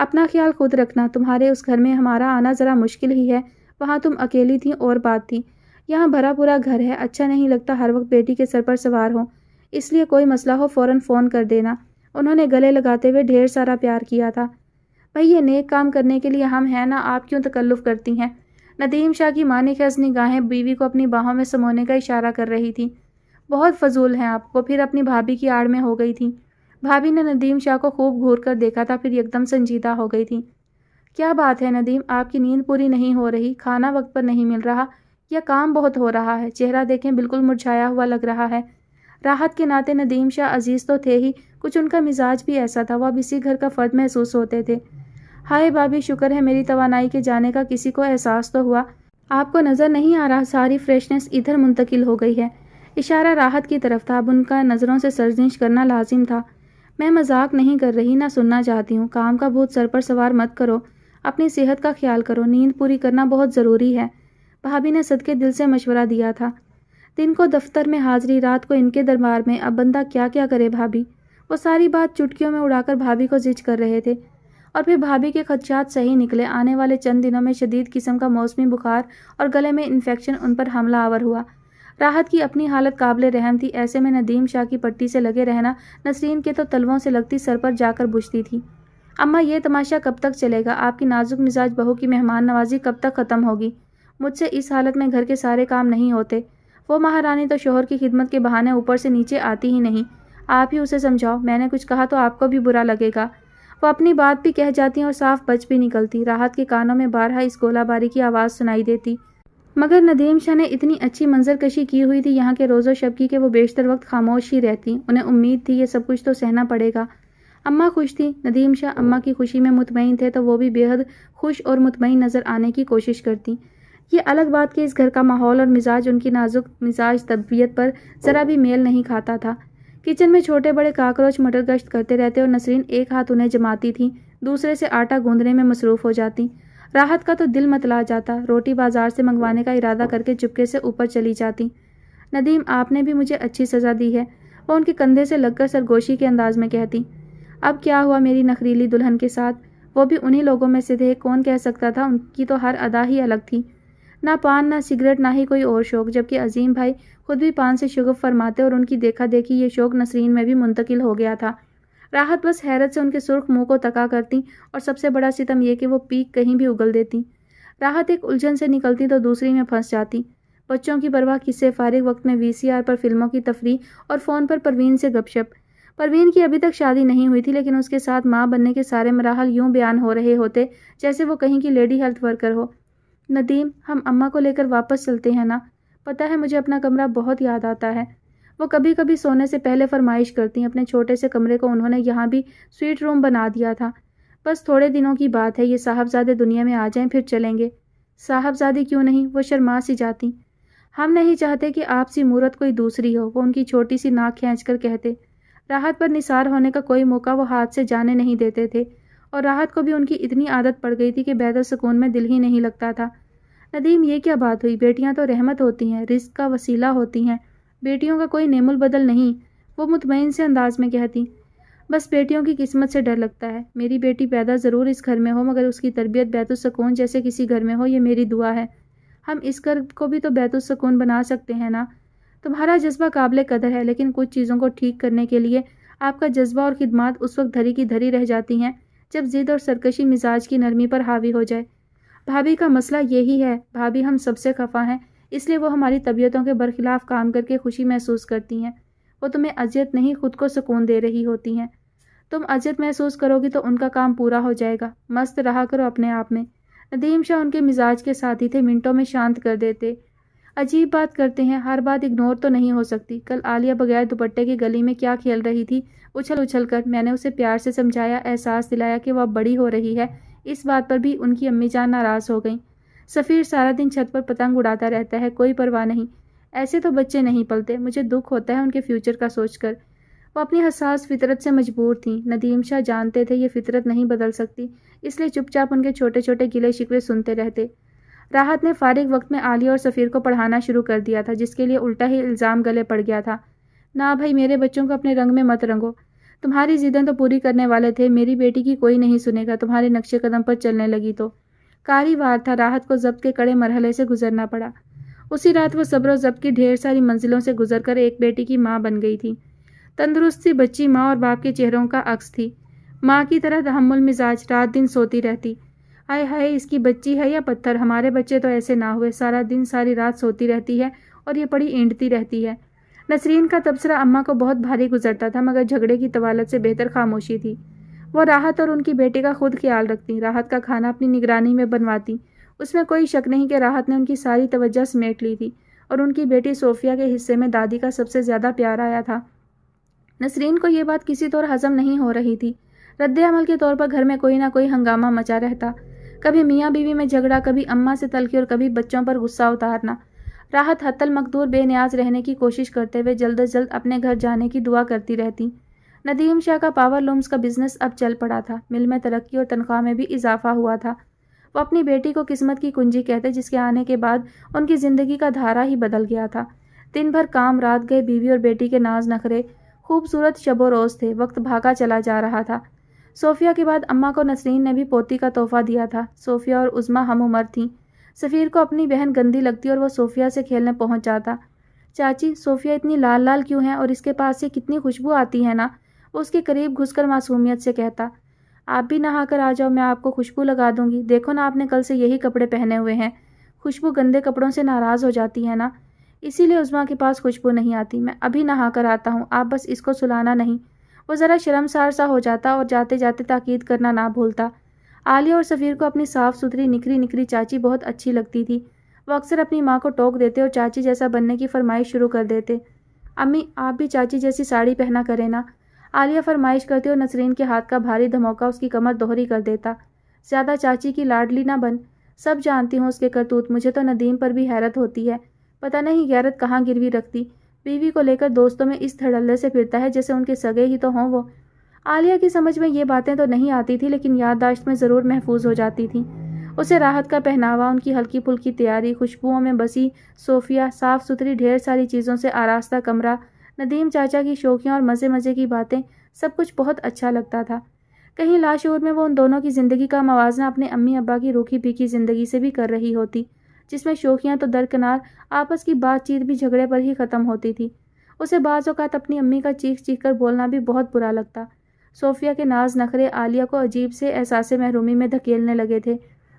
अपना ख्याल खुद रखना तुम्हारे उस घर में हमारा आना ज़रा मुश्किल ही है वहाँ तुम अकेली थी और बात थी यहाँ भरा पूरा घर है अच्छा नहीं लगता हर वक्त बेटी के सर पर सवार हो इसलिए कोई मसला हो फ़ौरन फ़ोन कर देना उन्होंने गले लगाते हुए ढेर सारा प्यार किया था भाई ये नेक काम करने के लिए हम हैं ना आप क्यों तकल्लुफ़ करती हैं नदीम शाह की माँ ने खैस निगाहें बीवी को अपनी बाहों में समोने का इशारा कर रही थी बहुत फजूल हैं आप वो फिर अपनी भाभी की आड़ में हो गई थी भाभी ने नदीम शाह को खूब घूर कर देखा था फिर एकदम संजीदा हो गई थी क्या बात है नदीम आपकी नींद पूरी नहीं हो रही खाना वक्त पर नहीं मिल रहा या काम बहुत हो रहा है चेहरा देखें बिल्कुल मुरझाया हुआ लग रहा है राहत के नाते नदीम शाह अजीज़ तो थे ही कुछ उनका मिजाज भी ऐसा था वह अब इसी घर का फ़र्द महसूस होते थे हाय भाभी शुक्र है मेरी तोानाई के जाने का किसी को एहसास तो हुआ आपको नज़र नहीं आ रहा सारी फ्रेशनेस इधर मुंतकिल हो गई है इशारा राहत की तरफ था अब उनका नज़रों से सर्जिश करना लाजिम था मैं मजाक नहीं कर रही ना सुनना चाहती हूँ काम का भूत सर पर सवार मत करो अपनी सेहत का ख्याल करो नींद पूरी करना बहुत ज़रूरी है भाभी ने सदके दिल से मशवरा दिया था दिन को दफ्तर में हाजिरी रात को इनके दरबार में अब बंदा क्या क्या करे भाभी वो सारी बात चुटकियों में उड़ाकर भाभी को जिज कर रहे थे और फिर भाभी के खदशात सही निकले आने वाले चंद दिनों में शदीद किस्म का मौसमी बुखार और गले में इन्फेक्शन उन पर हमला आवर हुआ राहत की अपनी हालत काबिल रहम थी ऐसे में नदीम शाह की पट्टी से लगे रहना नसरीन के तो तलवों से लगती सर पर जाकर बुझती थी अम्मा ये तमाशा कब तक चलेगा आपकी नाजुक मिजाज बहू की मेहमान नवाजी कब तक ख़त्म होगी मुझसे इस हालत में घर के सारे काम नहीं होते वो महारानी तो शोहर की खिदमत के बहाने ऊपर से नीचे आती ही नहीं आप ही उसे समझाओ मैंने कुछ कहा तो आपको भी बुरा लगेगा वो अपनी बात भी कह जाती और साफ बच भी निकलती राहत के कानों में बारहा इस गोलाबारी की आवाज़ सुनाई देती मगर नदीम शाह ने इतनी अच्छी मंजर कशी की हुई थी यहाँ के रोज़ो शब की कि वो बेशतर वक्त खामोश ही रहती उन्हें उम्मीद थी ये सब कुछ तो सहना पड़ेगा अम्मा खुश थी नदीम शाह अम्मा की खुशी में मुतमिन थे तो वो भी बेहद खुश और मुतमिन नज़र आने की कोशिश करती ये अलग बात कि इस घर का माहौल और मिजाज उनकी नाजुक मिजाज तबीयत पर ज़रा भी मेल नहीं खाता था किचन में छोटे बड़े काकरोच मटर गश्त करते रहते और नसरीन एक हाथ उन्हें जमाती थी दूसरे से आटा गूंदने में मसरूफ हो जाती राहत का तो दिल मतला जाता रोटी बाजार से मंगवाने का इरादा करके चुपके से ऊपर चली जाती नदीम आपने भी मुझे अच्छी सज़ा दी है वो उनके कंधे से लगकर सरगोशी के अंदाज में कहती अब क्या हुआ मेरी नखरीली दुल्हन के साथ वो भी उन्हीं लोगों में से थे कौन कह सकता था उनकी तो हर अदा ही अलग थी ना पान ना सिगरेट ना ही कोई और शौक जबकि अजीम भाई खुद भी पान से शुगफ फरमाते और उनकी देखा देखी ये शौक नसरीन में भी मुंतकिल हो गया था राहत बस हैरत से उनके सुर्ख मुंह को तका करती और सबसे बड़ा सितम यह कि वो पीक कहीं भी उगल देती राहत एक उलझन से निकलती तो दूसरी में फंस जाती बच्चों की परवाह किससे फारिग वक्त में वीसीआर पर फिल्मों की तफरी और फ़ोन पर परवीन से गपशप परवीन की अभी तक शादी नहीं हुई थी लेकिन उसके साथ माँ बनने के सारे मराहल यूं बयान हो रहे होते जैसे वो कहीं की लेडी हेल्थ वर्कर हो नदीम हम अम्मा को लेकर वापस चलते हैं ना पता है मुझे अपना कमरा बहुत याद आता है वो कभी कभी सोने से पहले फरमाइश करती हैं अपने छोटे से कमरे को उन्होंने यहाँ भी स्वीट रूम बना दिया था बस थोड़े दिनों की बात है ये साहबजादे दुनिया में आ जाएं फिर चलेंगे साहबजादे क्यों नहीं वो शर्मा सी जाती हम नहीं चाहते कि आपसी मूर्त कोई दूसरी हो वो उनकी छोटी सी नाक खींच कर कहते राहत पर निसार होने का कोई मौका वो हाथ से जाने नहीं देते थे और राहत को भी उनकी इतनी आदत पड़ गई थी कि बेहतर सुकून में दिल ही नहीं लगता था नदीम ये क्या बात हुई बेटियाँ तो रहमत होती हैं रिस्क का वसीला होती हैं बेटियों का कोई नेमुल बदल नहीं वो मुतमिन से अंदाज में कहती बस बेटियों की किस्मत से डर लगता है मेरी बेटी पैदा ज़रूर इस घर में हो मगर उसकी तरबियत बैतुलसकून जैसे किसी घर में हो ये मेरी दुआ है हम इस घर को भी तो बैतुलसकून बना सकते हैं ना तुम्हारा जज्बा काबिल कदर है लेकिन कुछ चीज़ों को ठीक करने के लिए आपका जज्बा और खिदमत उस वक्त धरी की धरी रह जाती हैं जब जिद और सरकशी मिजाज की नरमी पर हावी हो जाए भाभी का मसला यही है भाभी हम सबसे खफा हैं इसलिए वो हमारी तबीयतों के बरखिलाफ काम करके खुशी महसूस करती हैं वो तुम्हें अजियत नहीं खुद को सुकून दे रही होती हैं तुम अजियत महसूस करोगी तो उनका काम पूरा हो जाएगा मस्त रहा करो अपने आप में नदीम शाह उनके मिजाज के साथी थे मिनटों में शांत कर देते अजीब बात करते हैं हर बात इग्नोर तो नहीं हो सकती कल आलिया बगैर दुपट्टे की गली में क्या खेल रही थी उछल उछल कर मैंने उसे प्यार से समझाया एहसास दिलाया कि वह बड़ी हो रही है इस बात पर भी उनकी अम्मी जान नाराज़ हो गई सफ़ीर सारा दिन छत पर पतंग उड़ाता रहता है कोई परवाह नहीं ऐसे तो बच्चे नहीं पलते मुझे दुख होता है उनके फ्यूचर का सोचकर वो अपनी हसास फितरत से मजबूर थी नदीम शाह जानते थे ये फितरत नहीं बदल सकती इसलिए चुपचाप उनके छोटे छोटे गिले शिकवे सुनते रहते राहत ने फारिग वक्त में आलिया और सफ़ीर को पढ़ाना शुरू कर दिया था जिसके लिए उल्टा ही इल्ज़ाम गले पड़ गया था ना भाई मेरे बच्चों को अपने रंग में मत रंगो तुम्हारी जिदन तो पूरी करने वाले थे मेरी बेटी की कोई नहीं सुनेगा तुम्हारे नक्शे कदम पर चलने लगी तो कारी वार था राहत को जब्त के कड़े मरहले से गुजरना पड़ा उसी रात वो सब्र जब्त की ढेर सारी मंजिलों से गुजरकर एक बेटी की माँ बन गई थी तंदुरुस्त सी बच्ची माँ और बाप के चेहरों का अक्स थी माँ की तरह तहमुल मिजाज रात दिन सोती रहती आय हाय इसकी बच्ची है या पत्थर हमारे बच्चे तो ऐसे ना हुए सारा दिन सारी रात सोती रहती है और ये पड़ी ईंटती रहती है नसरीन का तबसरा अम्मा को बहुत भारी गुजरता था मगर झगड़े की तवालत से बेहतर खामोशी थी वो राहत और उनकी बेटे का खुद ख्याल रखती राहत का खाना अपनी निगरानी में बनवाती उसमें कोई शक नहीं कि राहत ने उनकी सारी तवज्जो समेट ली थी और उनकी बेटी सोफिया के हिस्से में दादी का सबसे ज़्यादा प्यार आया था नसरीन को ये बात किसी तौर हजम नहीं हो रही थी रद्द अमल के तौर पर घर में कोई ना कोई हंगामा मचा रहता कभी मियाँ बीवी में झगड़ा कभी अम्मा से तलखी और कभी बच्चों पर गुस्सा उतारना राहत हत्तल मकदूर बेनियाज रहने की कोशिश करते हुए जल्द अज जल्द अपने घर जाने की दुआ करती रहती नदीम शाह का पावर लूम्स का बिजनेस अब चल पड़ा था मिल में तरक्की और तनख्वाह में भी इजाफा हुआ था वो अपनी बेटी को किस्मत की कुंजी कहते जिसके आने के बाद उनकी ज़िंदगी का धारा ही बदल गया था दिन भर काम रात गए बीवी और बेटी के नाज नखरे खूबसूरत शबो रोज़ थे वक्त भागा चला जा रहा था सोफिया के बाद अम्मा को नसरीन ने भी पोती का तोहफा दिया था सोफिया और उज़मा हम उम्र थीं सफ़ीर को अपनी बहन गंदी लगती और वह सोफिया से खेलने पहुँच जाता चाची सोफिया इतनी लाल लाल क्यों है और इसके पास से कितनी खुशबू आती है ना वो उसके करीब घुसकर मासूमियत से कहता आप भी नहाकर आ जाओ मैं आपको खुशबू लगा दूंगी देखो ना आपने कल से यही कपड़े पहने हुए हैं खुशबू गंदे कपड़ों से नाराज़ हो जाती है ना इसीलिए उज़मा के पास खुशबू नहीं आती मैं अभी नहा कर आता हूँ आप बस इसको सुलाना नहीं वो ज़रा शर्मसार सा हो जाता और जाते जाते ताकीद करना ना भूलता आलिया और सफ़ीर को अपनी साफ़ सुथरी निखरी निखरी चाची बहुत अच्छी लगती थी वो अक्सर अपनी माँ को टोक देते और चाची जैसा बनने की फरमाइश शुरू कर देते अम्मी आप भी चाची जैसी साड़ी पहना करें ना आलिया फरमाइश करते और नसरीन के हाथ का भारी धमोका उसकी कमर दोहरी कर देता ज़्यादा चाची की लाडली ना बन सब जानती हूँ उसके करतूत मुझे तो नदीम पर भी हैरत होती है पता नहीं गैरत कहाँ गिरवी रखती बीवी को लेकर दोस्तों में इस धड़ल्ले से फिरता है जैसे उनके सगे ही तो हों वो आलिया की समझ में ये बातें तो नहीं आती थी लेकिन याददाश्त में ज़रूर महफूज हो जाती थी उसे राहत का पहनावा उनकी हल्की फुल्की तैयारी खुशबुओं में बसी सोफिया साफ़ सुथरी ढेर सारी चीज़ों से आरास्ता कमरा नदीम चाचा की शौकियाँ और मज़े मज़े की बातें सब कुछ बहुत अच्छा लगता था कहीं लाशोर में वो उन दोनों की ज़िंदगी का मवाजना अपने अम्मी अब्बा की रूखी पीकी ज़िंदगी से भी कर रही होती जिसमें शोखियाँ तो दरकनार आपस की बातचीत भी झगड़े पर ही ख़त्म होती थी उसे बाज़ अवत अपनी अम्मी का चीख चीख कर बोलना भी बहुत बुरा लगता सोफिया के नाज नखरे आलिया को अजीब से एहसास महरूमी में धकेलने लगे थे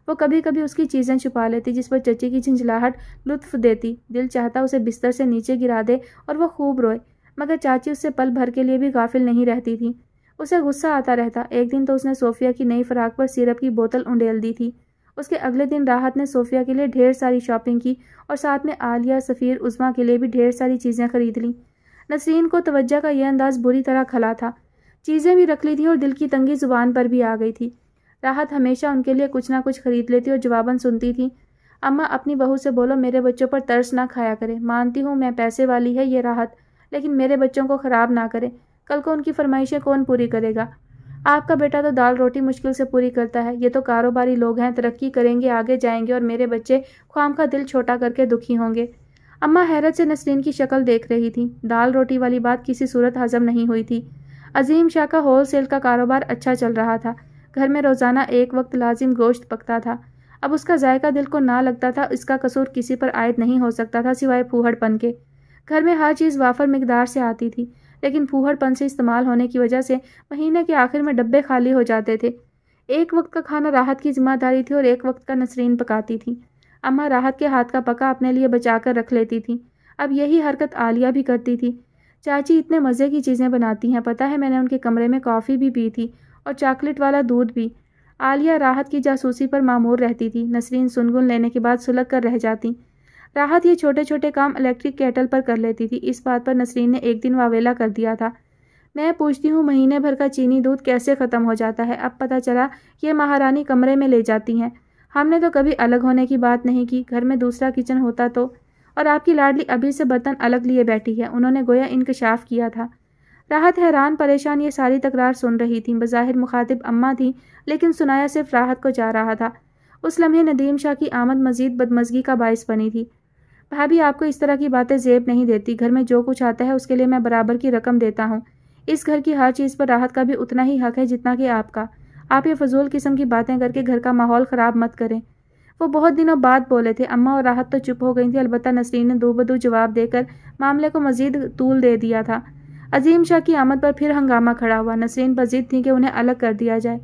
वो कभी कभी उसकी चीज़ें छुपा लेती जिस पर चची की झंझलाहट लुत्फ देती दिल चाहता उसे बिस्तर से नीचे गिरा दे और वह खूब रोए मगर चाची उससे पल भर के लिए भी गाफिल नहीं रहती थी उसे गुस्सा आता रहता एक दिन तो उसने सोफिया की नई फ़्राक पर सिरप की बोतल उंडेल दी थी उसके अगले दिन राहत ने सोफिया के लिए ढेर सारी शॉपिंग की और साथ में आलिया सफ़ीर उज़मा के लिए भी ढेर सारी चीज़ें खरीद लीं नसरीन को तवज्जा का यह अंदाज़ बुरी तरह खला था चीज़ें भी रख ली थी और दिल की तंगी ज़ुबान पर भी आ गई थी राहत हमेशा उनके लिए कुछ ना कुछ खरीद लेती और जवाबन सुनती थी अम्मा अपनी बहू से बोलो मेरे बच्चों पर तर्स ना खाया करें मानती हूँ मैं पैसे वाली है ये राहत लेकिन मेरे बच्चों को ख़राब ना करें कल को उनकी फरमाइशें कौन पूरी करेगा आपका बेटा तो दाल रोटी मुश्किल से पूरी करता है ये तो कारोबारी लोग हैं तरक्की करेंगे आगे जाएंगे और मेरे बच्चे ख्वाम का दिल छोटा करके दुखी होंगे अम्मा हैरत से नसरीन की शक्ल देख रही थी दाल रोटी वाली बात किसी सूरत हजम नहीं हुई थी अजीम शाह का होल सेल का कारोबार अच्छा चल रहा था घर में रोज़ाना एक वक्त लाजिम गोश्त पकता था अब उसका जायका दिल को ना लगता था इसका कसूर किसी पर आयद नहीं हो सकता था सिवाय फूहड़पन के घर में हर चीज़ वाफर मकदार से आती थी लेकिन फूहड़पन से इस्तेमाल होने की वजह से महीने के आखिर में डब्बे खाली हो जाते थे एक वक्त का खाना राहत की जिम्मेदारी थी और एक वक्त का नसरीन पकाती थी अम्मा राहत के हाथ का पका अपने लिए बचा कर रख लेती थी अब यही हरकत आलिया भी करती थी चाची इतने मज़े की चीज़ें बनाती हैं पता है मैंने उनके कमरे में कॉफ़ी भी पी थी और चॉकलेट वाला दूध भी आलिया राहत की जासूसी पर मामूर रहती थी नसरीन सुनगुन लेने के बाद सुलग कर रह जाती राहत ये छोटे छोटे काम इलेक्ट्रिक केटल पर कर लेती थी इस बात पर नसरीन ने एक दिन वावेला कर दिया था मैं पूछती हूँ महीने भर का चीनी दूध कैसे ख़त्म हो जाता है अब पता चला ये महारानी कमरे में ले जाती हैं हमने तो कभी अलग होने की बात नहीं की घर में दूसरा किचन होता तो और आपकी लाडली अभी से बर्तन अलग लिए बैठी है उन्होंने गोया इंकशाफ किया था राहत हैरान परेशान ये सारी तकरार सुन रही थी बज़ाहिर मुखातिब अम्मा थी लेकिन सुनाया सिर्फ राहत को जा रहा था उस लम्हे नदीम शाह की आमद मजीद बदमजगी का बायस बनी थी भाभी आपको इस तरह की बातें जेब नहीं देती घर में जो कुछ आता है उसके लिए मैं बराबर की रकम देता हूँ इस घर की हर चीज़ पर राहत का भी उतना ही हक है जितना कि आपका आप ये फजूल किस्म की बातें करके घर का माहौल ख़राब मत करें वो बहुत दिनों बाद बोले थे अम्मा और राहत तो चुप हो गई थी अलबत्त नसरीन ने दो बदू जवाब देकर मामले को मजीद तूल दे दिया था अजीम शाह की आमद पर फिर हंगामा खड़ा हुआ नसरीन पर जिद थी कि उन्हें अलग कर दिया जाए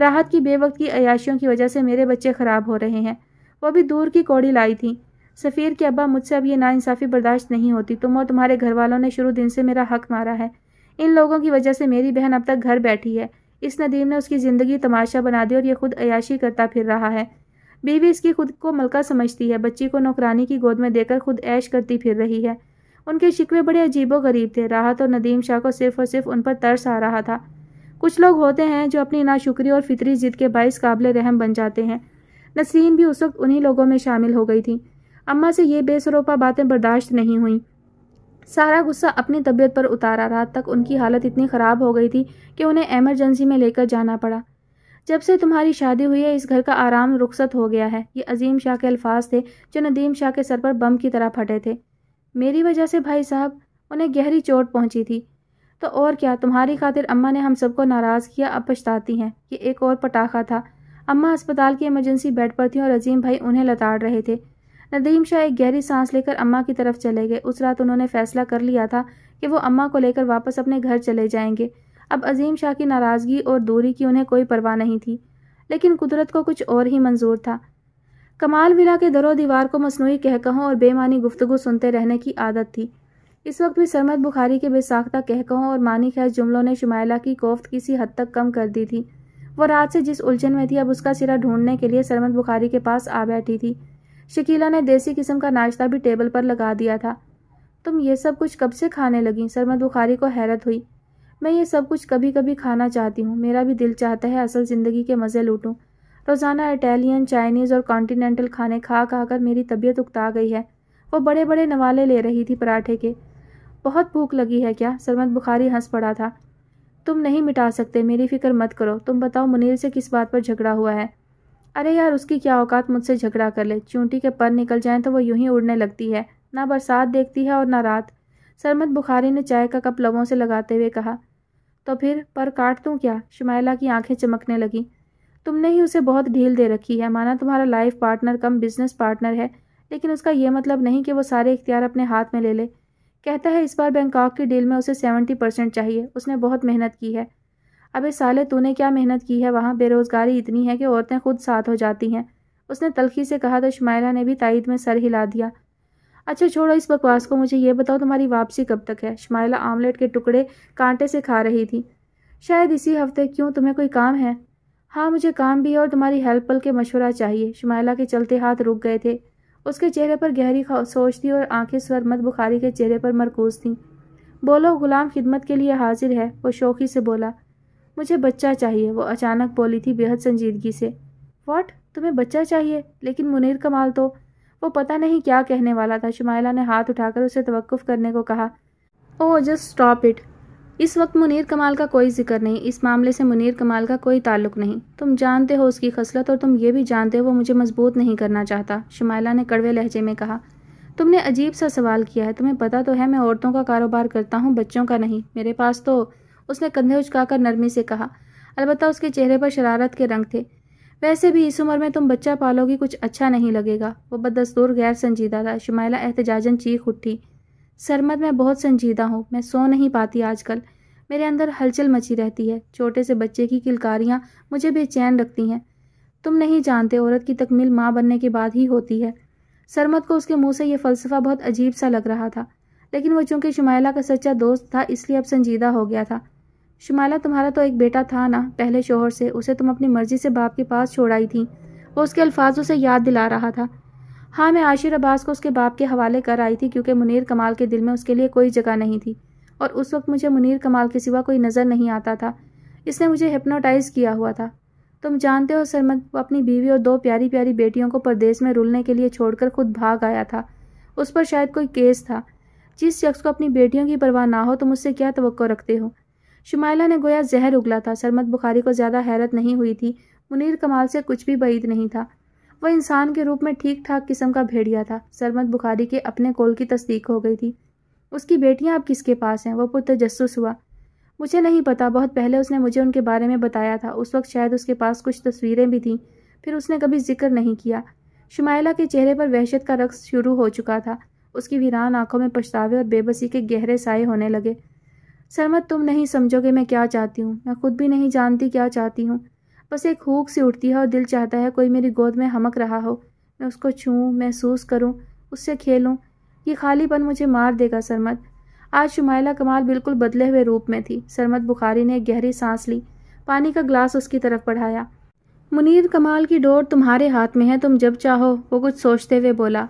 राहत की बेवक्त की अयाशियों की वजह से मेरे बच्चे ख़राब हो रहे हैं वो भी दूर की कौड़ी लाई थी सफ़ीर के अब्बा मुझसे अब ये नाइंसाफ़ी बर्दाश्त नहीं होती तुम और तुम्हारे घर वालों ने शुरू दिन से मेरा हक मारा है इन लोगों की वजह से मेरी बहन अब तक घर बैठी है इस नदीम ने उसकी ज़िंदगी तमाशा बना दी और ये खुद अयाशी करता फिर रहा है बीवी इसकी खुद को मलका समझती है बच्ची को नौकरानी की गोद में देकर खुद ऐश करती फिर रही है उनके शिकवे बड़े अजीबो गरीब थे राहत और नदीम शाह को सिर्फ और सिर्फ उन पर तरस आ रहा था कुछ लोग होते हैं जो अपनी नाशुक्री और फितरी जिद के बायस काबिल रहम बन जाते हैं नसरीन भी उस वक्त उन्हीं लोगों में शामिल हो गई थी अम्मा से ये बेसरोपा बातें बर्दाश्त नहीं हुई सारा गुस्सा अपनी तबीयत पर उतारा रात तक उनकी हालत इतनी ख़राब हो गई थी कि उन्हें एमरजेंसी में लेकर जाना पड़ा जब से तुम्हारी शादी हुई है इस घर का आराम रुखसत हो गया है ये अजीम शाह के अल्फाज थे जो नदीम शाह के सर पर बम की तरह फटे थे मेरी वजह से भाई साहब उन्हें गहरी चोट पहुंची थी तो और क्या तुम्हारी खातिर अम्मा ने हम सबको नाराज़ किया अब पछताती हैं ये एक और पटाखा था अम्मा अस्पताल की इमरजेंसी बेड पर थी और अजीम भाई उन्हें लताड़ रहे थे नदीम शाह एक गहरी सांस लेकर अम्मा की तरफ चले गए उस रात उन्होंने फैसला कर लिया था कि वो अम्मा को लेकर वापस अपने घर चले जाएंगे अब अजीम शाह की नाराज़गी और दूरी की उन्हें कोई परवाह नहीं थी लेकिन कुदरत को कुछ और ही मंजूर था कमाल विला के दरो दीवार को मसनू कहकहों और बेमानी गुफ्तगु सुनते रहने की आदत थी इस वक्त भी सरमत बुखारी के बेसाख्ता कहकहों और मानी खैज जुमलों ने शुमाइला की कोफ्त किसी हद तक कम कर दी थी वो रात से जिस उलझन में थी अब उसका सिरा ढूंढने के लिए सरमत बुखारी के पास आ बैठी थी शकीला ने देसी किस्म का नाश्ता भी टेबल पर लगा दिया था तुम ये सब कुछ कब से खाने लगी सरमत बुखारी को हैरत हुई मैं ये सब कुछ कभी कभी खाना चाहती हूँ मेरा भी दिल चाहता है असल ज़िंदगी के मज़े लूटूँ रोज़ाना इटालियन चाइनीज़ और कॉन्टीनेंटल खाने खा खा कर मेरी तबीयत उकता गई है वो बड़े बड़े नवाले ले रही थी पराठे के बहुत भूख लगी है क्या सरमत बुखारी हंस पड़ा था तुम नहीं मिटा सकते मेरी फिक्र मत करो तुम बताओ मुनीर से किस बात पर झगड़ा हुआ है अरे यार उसकी क्या औकात मुझसे झगड़ा कर ले चूंटी के पर निकल जाएं तो वो यूं ही उड़ने लगती है ना बरसात देखती है और ना रात सरमत बुखारी ने चाय का कप लबों से लगाते हुए कहा तो फिर पर काट दूँ क्या शमाइला की आंखें चमकने लगी तुमने ही उसे बहुत ढील दे रखी है माना तुम्हारा life partner cum business partner है लेकिन उसका यह मतलब नहीं कि वो सारे इख्तियार अपने हाथ में ले ले कहता है इस बार बैंकॉक की डील में उसे सेवेंटी परसेंट चाहिए उसने बहुत मेहनत की है अबे साले तूने क्या मेहनत की है वहाँ बेरोज़गारी इतनी है कि औरतें खुद साथ हो जाती हैं उसने तलखी से कहा तो शुमायरा ने भी तायद में सर हिला दिया अच्छा छोड़ो इस बकवास को मुझे ये बताओ तुम्हारी वापसी कब तक है शुमायला आमलेट के टुकड़े कांटे से खा रही थी शायद इसी हफ्ते क्यों तुम्हें कोई काम है हाँ मुझे काम भी है और तुम्हारी हेल्प पल के मशवरा चाहिए शुमायला के चलते हाथ रुक गए थे उसके चेहरे पर गहरी सोच थी और आंखें स्वरमत बुखारी के चेहरे पर मरकूज थीं बोलो गुलाम खिदमत के लिए हाजिर है वो शौकी से बोला मुझे बच्चा चाहिए वो अचानक बोली थी बेहद संजीदगी से वॉट तुम्हें बच्चा चाहिए लेकिन मुनीर कमाल तो वो पता नहीं क्या कहने वाला था शुमाइला ने हाथ उठाकर उसे तवक्फ़ करने को कहा ओ जस्ट स्टॉप इट इस वक्त मुनीर कमाल का कोई जिक्र नहीं इस मामले से मुनीर कमाल का कोई ताल्लुक नहीं तुम जानते हो उसकी खसलत और तुम ये भी जानते हो वो मुझे मजबूत नहीं करना चाहता शुमाइला ने कड़वे लहजे में कहा तुमने अजीब सा सवाल किया है तुम्हें पता तो है मैं औरतों का कारोबार करता हूँ बच्चों का नहीं मेरे पास तो उसने कंधे उचकाकर नरमी से कहा अलबत्त उसके चेहरे पर शरारत के रंग थे वैसे भी इस उम्र में तुम बच्चा पालोगी कुछ अच्छा नहीं लगेगा वो बदस्तूर गैर संजीदा था शुमाइला एहतजाजन चीख उठी सरमत मैं बहुत संजीदा हूँ मैं सो नहीं पाती आजकल मेरे अंदर हलचल मची रहती है छोटे से बच्चे की किलकारियाँ मुझे बेचैन रखती हैं तुम नहीं जानते औरत की तकमील माँ बनने के बाद ही होती है सरमत को उसके मुंह से यह फलसफा बहुत अजीब सा लग रहा था लेकिन वह चूंकि शुमाइला का सच्चा दोस्त था इसलिए अब संजीदा हो गया था शुमाला तुम्हारा तो एक बेटा था ना पहले शोहर से उसे तुम अपनी मर्जी से बाप के पास छोड़ाई थी वो उसके अल्फाज उसे याद दिला रहा था हाँ मैं आशिर अब्बास को उसके बाप के हवाले कर आई थी क्योंकि मुनीर कमाल के दिल में उसके लिए कोई जगह नहीं थी और उस वक्त मुझे मुनीर कमाल के सिवा कोई नज़र नहीं आता था इसने मुझे हिप्नोटाइज़ किया हुआ था तुम जानते हो सरमद वो अपनी बीवी और दो प्यारी प्यारी बेटियों को परदेश में रुलने के लिए छोड़कर खुद भाग आया था उस पर शायद कोई केस था जिस शख्स को अपनी बेटियों की परवाह ना हो तुम उससे क्या तो रखते हो शुमाइला ने गोया जहर उगला था सरमद बुखारी को ज़्यादा हैरत नहीं हुई थी मुनीर कमाल से कुछ भी बैद नहीं था वह इंसान के रूप में ठीक ठाक किस्म का भेड़िया था सरमत बुखारी के अपने कोल की तस्दीक हो गई थी उसकी बेटियां अब किसके पास हैं वह पुरतजस्स हुआ मुझे नहीं पता बहुत पहले उसने मुझे उनके बारे में बताया था उस वक्त शायद उसके पास कुछ तस्वीरें भी थीं फिर उसने कभी जिक्र नहीं किया शुमाइला के चेहरे पर वहशत का रक्स शुरू हो चुका था उसकी वीरान आंखों में पछतावे और बेबसी के गहरे साए होने लगे सरमत तुम नहीं समझोगे मैं क्या चाहती हूँ मैं खुद भी नहीं जानती क्या चाहती हूँ बस एक हूक सी उठती है और दिल चाहता है कोई मेरी गोद में हमक रहा हो मैं उसको छूँ महसूस करूँ उससे खेलूँ ये खालीपन मुझे मार देगा सरमत आज शुमाइला कमाल बिल्कुल बदले हुए रूप में थी सरमत बुखारी ने गहरी सांस ली पानी का ग्लास उसकी तरफ बढ़ाया मुनीर कमाल की डोर तुम्हारे हाथ में है तुम जब चाहो वो कुछ सोचते हुए बोला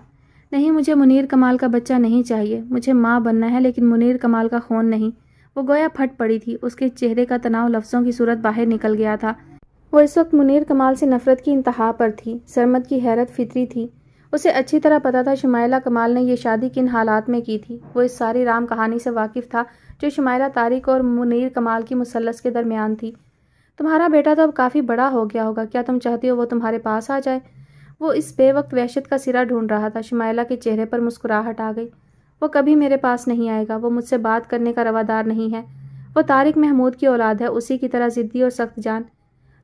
नहीं मुझे मुनीर कमाल का बच्चा नहीं चाहिए मुझे माँ बनना है लेकिन मुनीर कमाल का खून नहीं वो गोया फट पड़ी थी उसके चेहरे का तनाव लफ्ज़ों की सूरत बाहर निकल गया था वो इस वक्त मुनीर कमाल से नफरत की इंतहा पर थी सरमद की हैरत फितरी थी उसे अच्छी तरह पता था शुमाइला कमाल ने यह शादी किन हालात में की थी वो इस सारी राम कहानी से वाकिफ था जो शुमाइला तारिक और मुनीर कमाल की मुसलस के दरमियान थी तुम्हारा बेटा तो अब काफ़ी बड़ा हो गया होगा क्या तुम चाहती हो वो तुम्हारे पास आ जाए वो इस बेवक्त वहशत का सिरा ढूंढ रहा था शुमाइला के चेहरे पर मुस्कुराहट आ गई वो कभी मेरे पास नहीं आएगा वो मुझसे बात करने का रवादार नहीं है वो तारिक महमूद की औलाद है उसी की तरह ज़िद्दी और सख्त जान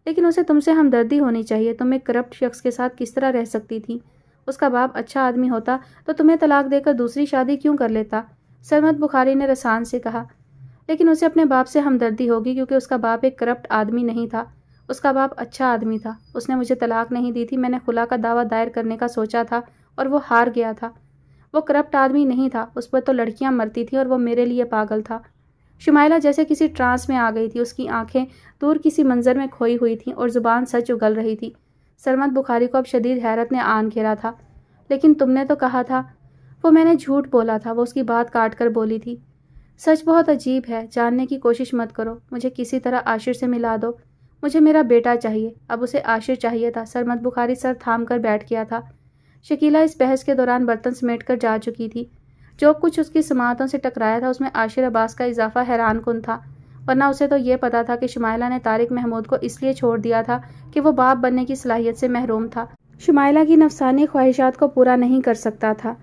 लेकिन उसे तुमसे हमदर्दी होनी चाहिए तुम एक करप्ट शख्स के साथ किस तरह रह सकती थी उसका बाप अच्छा आदमी होता तो तुम्हें तलाक देकर दूसरी शादी क्यों कर लेता सरमत बुखारी ने रसान से कहा लेकिन उसे अपने बाप से हमदर्दी होगी क्योंकि उसका बाप एक करप्ट आदमी नहीं था उसका बाप अच्छा आदमी था उसने मुझे तलाक नहीं दी थी मैंने खुला का दावा दायर करने का सोचा था और वो हार गया था वो करप्ट आदमी नहीं था उस पर तो लड़कियां मरती थी और वो मेरे लिए पागल था शुमाइला जैसे किसी ट्रांस में आ गई थी उसकी आंखें दूर किसी मंजर में खोई हुई थी और ज़ुबान सच उगल रही थी सरमत बुखारी को अब शदीद हैरत ने आन घेरा था लेकिन तुमने तो कहा था वो मैंने झूठ बोला था वो उसकी बात काट कर बोली थी सच बहुत अजीब है जानने की कोशिश मत करो मुझे किसी तरह आशिर से मिला दो मुझे मेरा बेटा चाहिए अब उसे आशिर चाहिए था सरमत बुखारी सर थाम कर बैठ गया था शकीला इस बहस के दौरान बर्तन समेट कर जा चुकी थी जो कुछ उसकी समातों से टकराया था उसमें आशिर अब्बास का इजाफा हैरान कन था वरना उसे तो ये पता था कि शुमाइला ने तारिक महमूद को इसलिए छोड़ दिया था कि वो बाप बनने की सलाहियत से महरूम था शुमाइला की नफसानी ख्वाहिशात को पूरा नहीं कर सकता था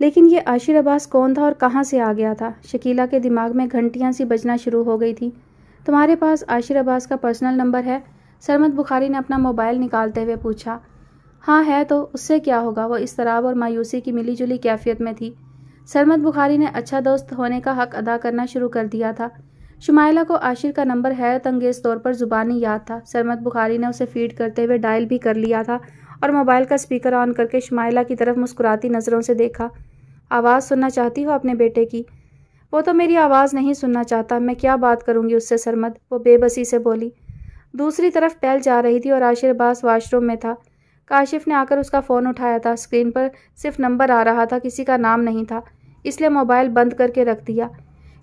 लेकिन ये आशिर अब्बास कौन था और कहाँ से आ गया था शकीला के दिमाग में घंटियाँ सी बजना शुरू हो गई थी तुम्हारे पास आशिर अब्बास का पर्सनल नंबर है सरमत बुखारी ने अपना मोबाइल निकालते हुए पूछा हाँ है तो उससे क्या होगा वो इस तराब और मायूसी की मिली जुली कैफियत में थी सरमत बुखारी ने अच्छा दोस्त होने का हक अदा करना शुरू कर दिया था शुमाइला को आशिर का नंबर हैरत अंगेज तौर पर ज़ुबानी याद था सरमत बुखारी ने उसे फीड करते हुए डायल भी कर लिया था और मोबाइल का स्पीकर ऑन करके शुमाइला की तरफ मुस्कुराती नज़रों से देखा आवाज़ सुनना चाहती हो अपने बेटे की वो तो मेरी आवाज़ नहीं सुनना चाहता मैं क्या बात करूँगी उससे सरमद वो बेबसी से बोली दूसरी तरफ पहल जा रही थी और आशिर अब्बास वाशरूम में था काशिफ ने आकर उसका फ़ोन उठाया था स्क्रीन पर सिर्फ नंबर आ रहा था किसी का नाम नहीं था इसलिए मोबाइल बंद करके रख दिया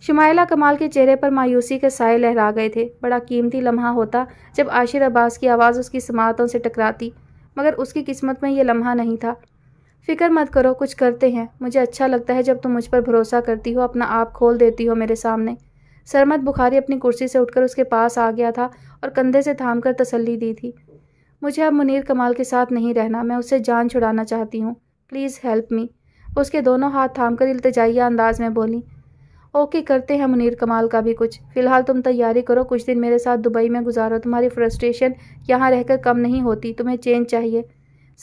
शुमाइला कमाल के चेहरे पर मायूसी के साय लहरा गए थे बड़ा कीमती लम्हा होता जब आशिर अब्बास की आवाज़ उसकी समातों से टकराती मगर उसकी किस्मत में यह लम्हा नहीं था फिक्र मत करो कुछ करते हैं मुझे अच्छा लगता है जब तुम मुझ पर भरोसा करती हो अपना आप खोल देती हो मेरे सामने सरमत बुखारी अपनी कुर्सी से उठकर उसके पास आ गया था और कंधे से थाम कर तसली दी थी मुझे अब मुनीर कमाल के साथ नहीं रहना मैं उससे जान छुड़ाना चाहती हूँ प्लीज़ हेल्प मी उसके दोनों हाथ थाम कर इल्तजाइया अंदाज में बोली ओके करते हैं मुनीर कमाल का भी कुछ फ़िलहाल तुम तैयारी करो कुछ दिन मेरे साथ दुबई में गुजारो तुम्हारी फ्रस्ट्रेशन यहाँ रहकर कम नहीं होती तुम्हें चेंज चाहिए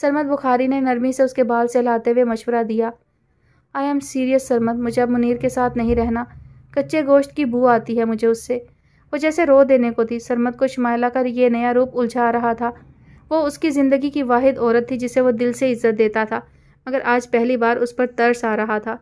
सरमत बुखारी ने नरमी से उसके बाल सहलाते हुए मशवरा दिया आई एम सीरियस सरमत मुझे अब मुनीर के साथ नहीं रहना कच्चे गोश्त की बू आती है मुझे उससे वो जैसे रो देने को थी सरमत को शुमाला कर ये नया रूप उलझा रहा था वो उसकी ज़िंदगी की वाहिद औरत थी जिसे वो दिल से इज्जत देता था मगर आज पहली बार उस पर तरस आ रहा था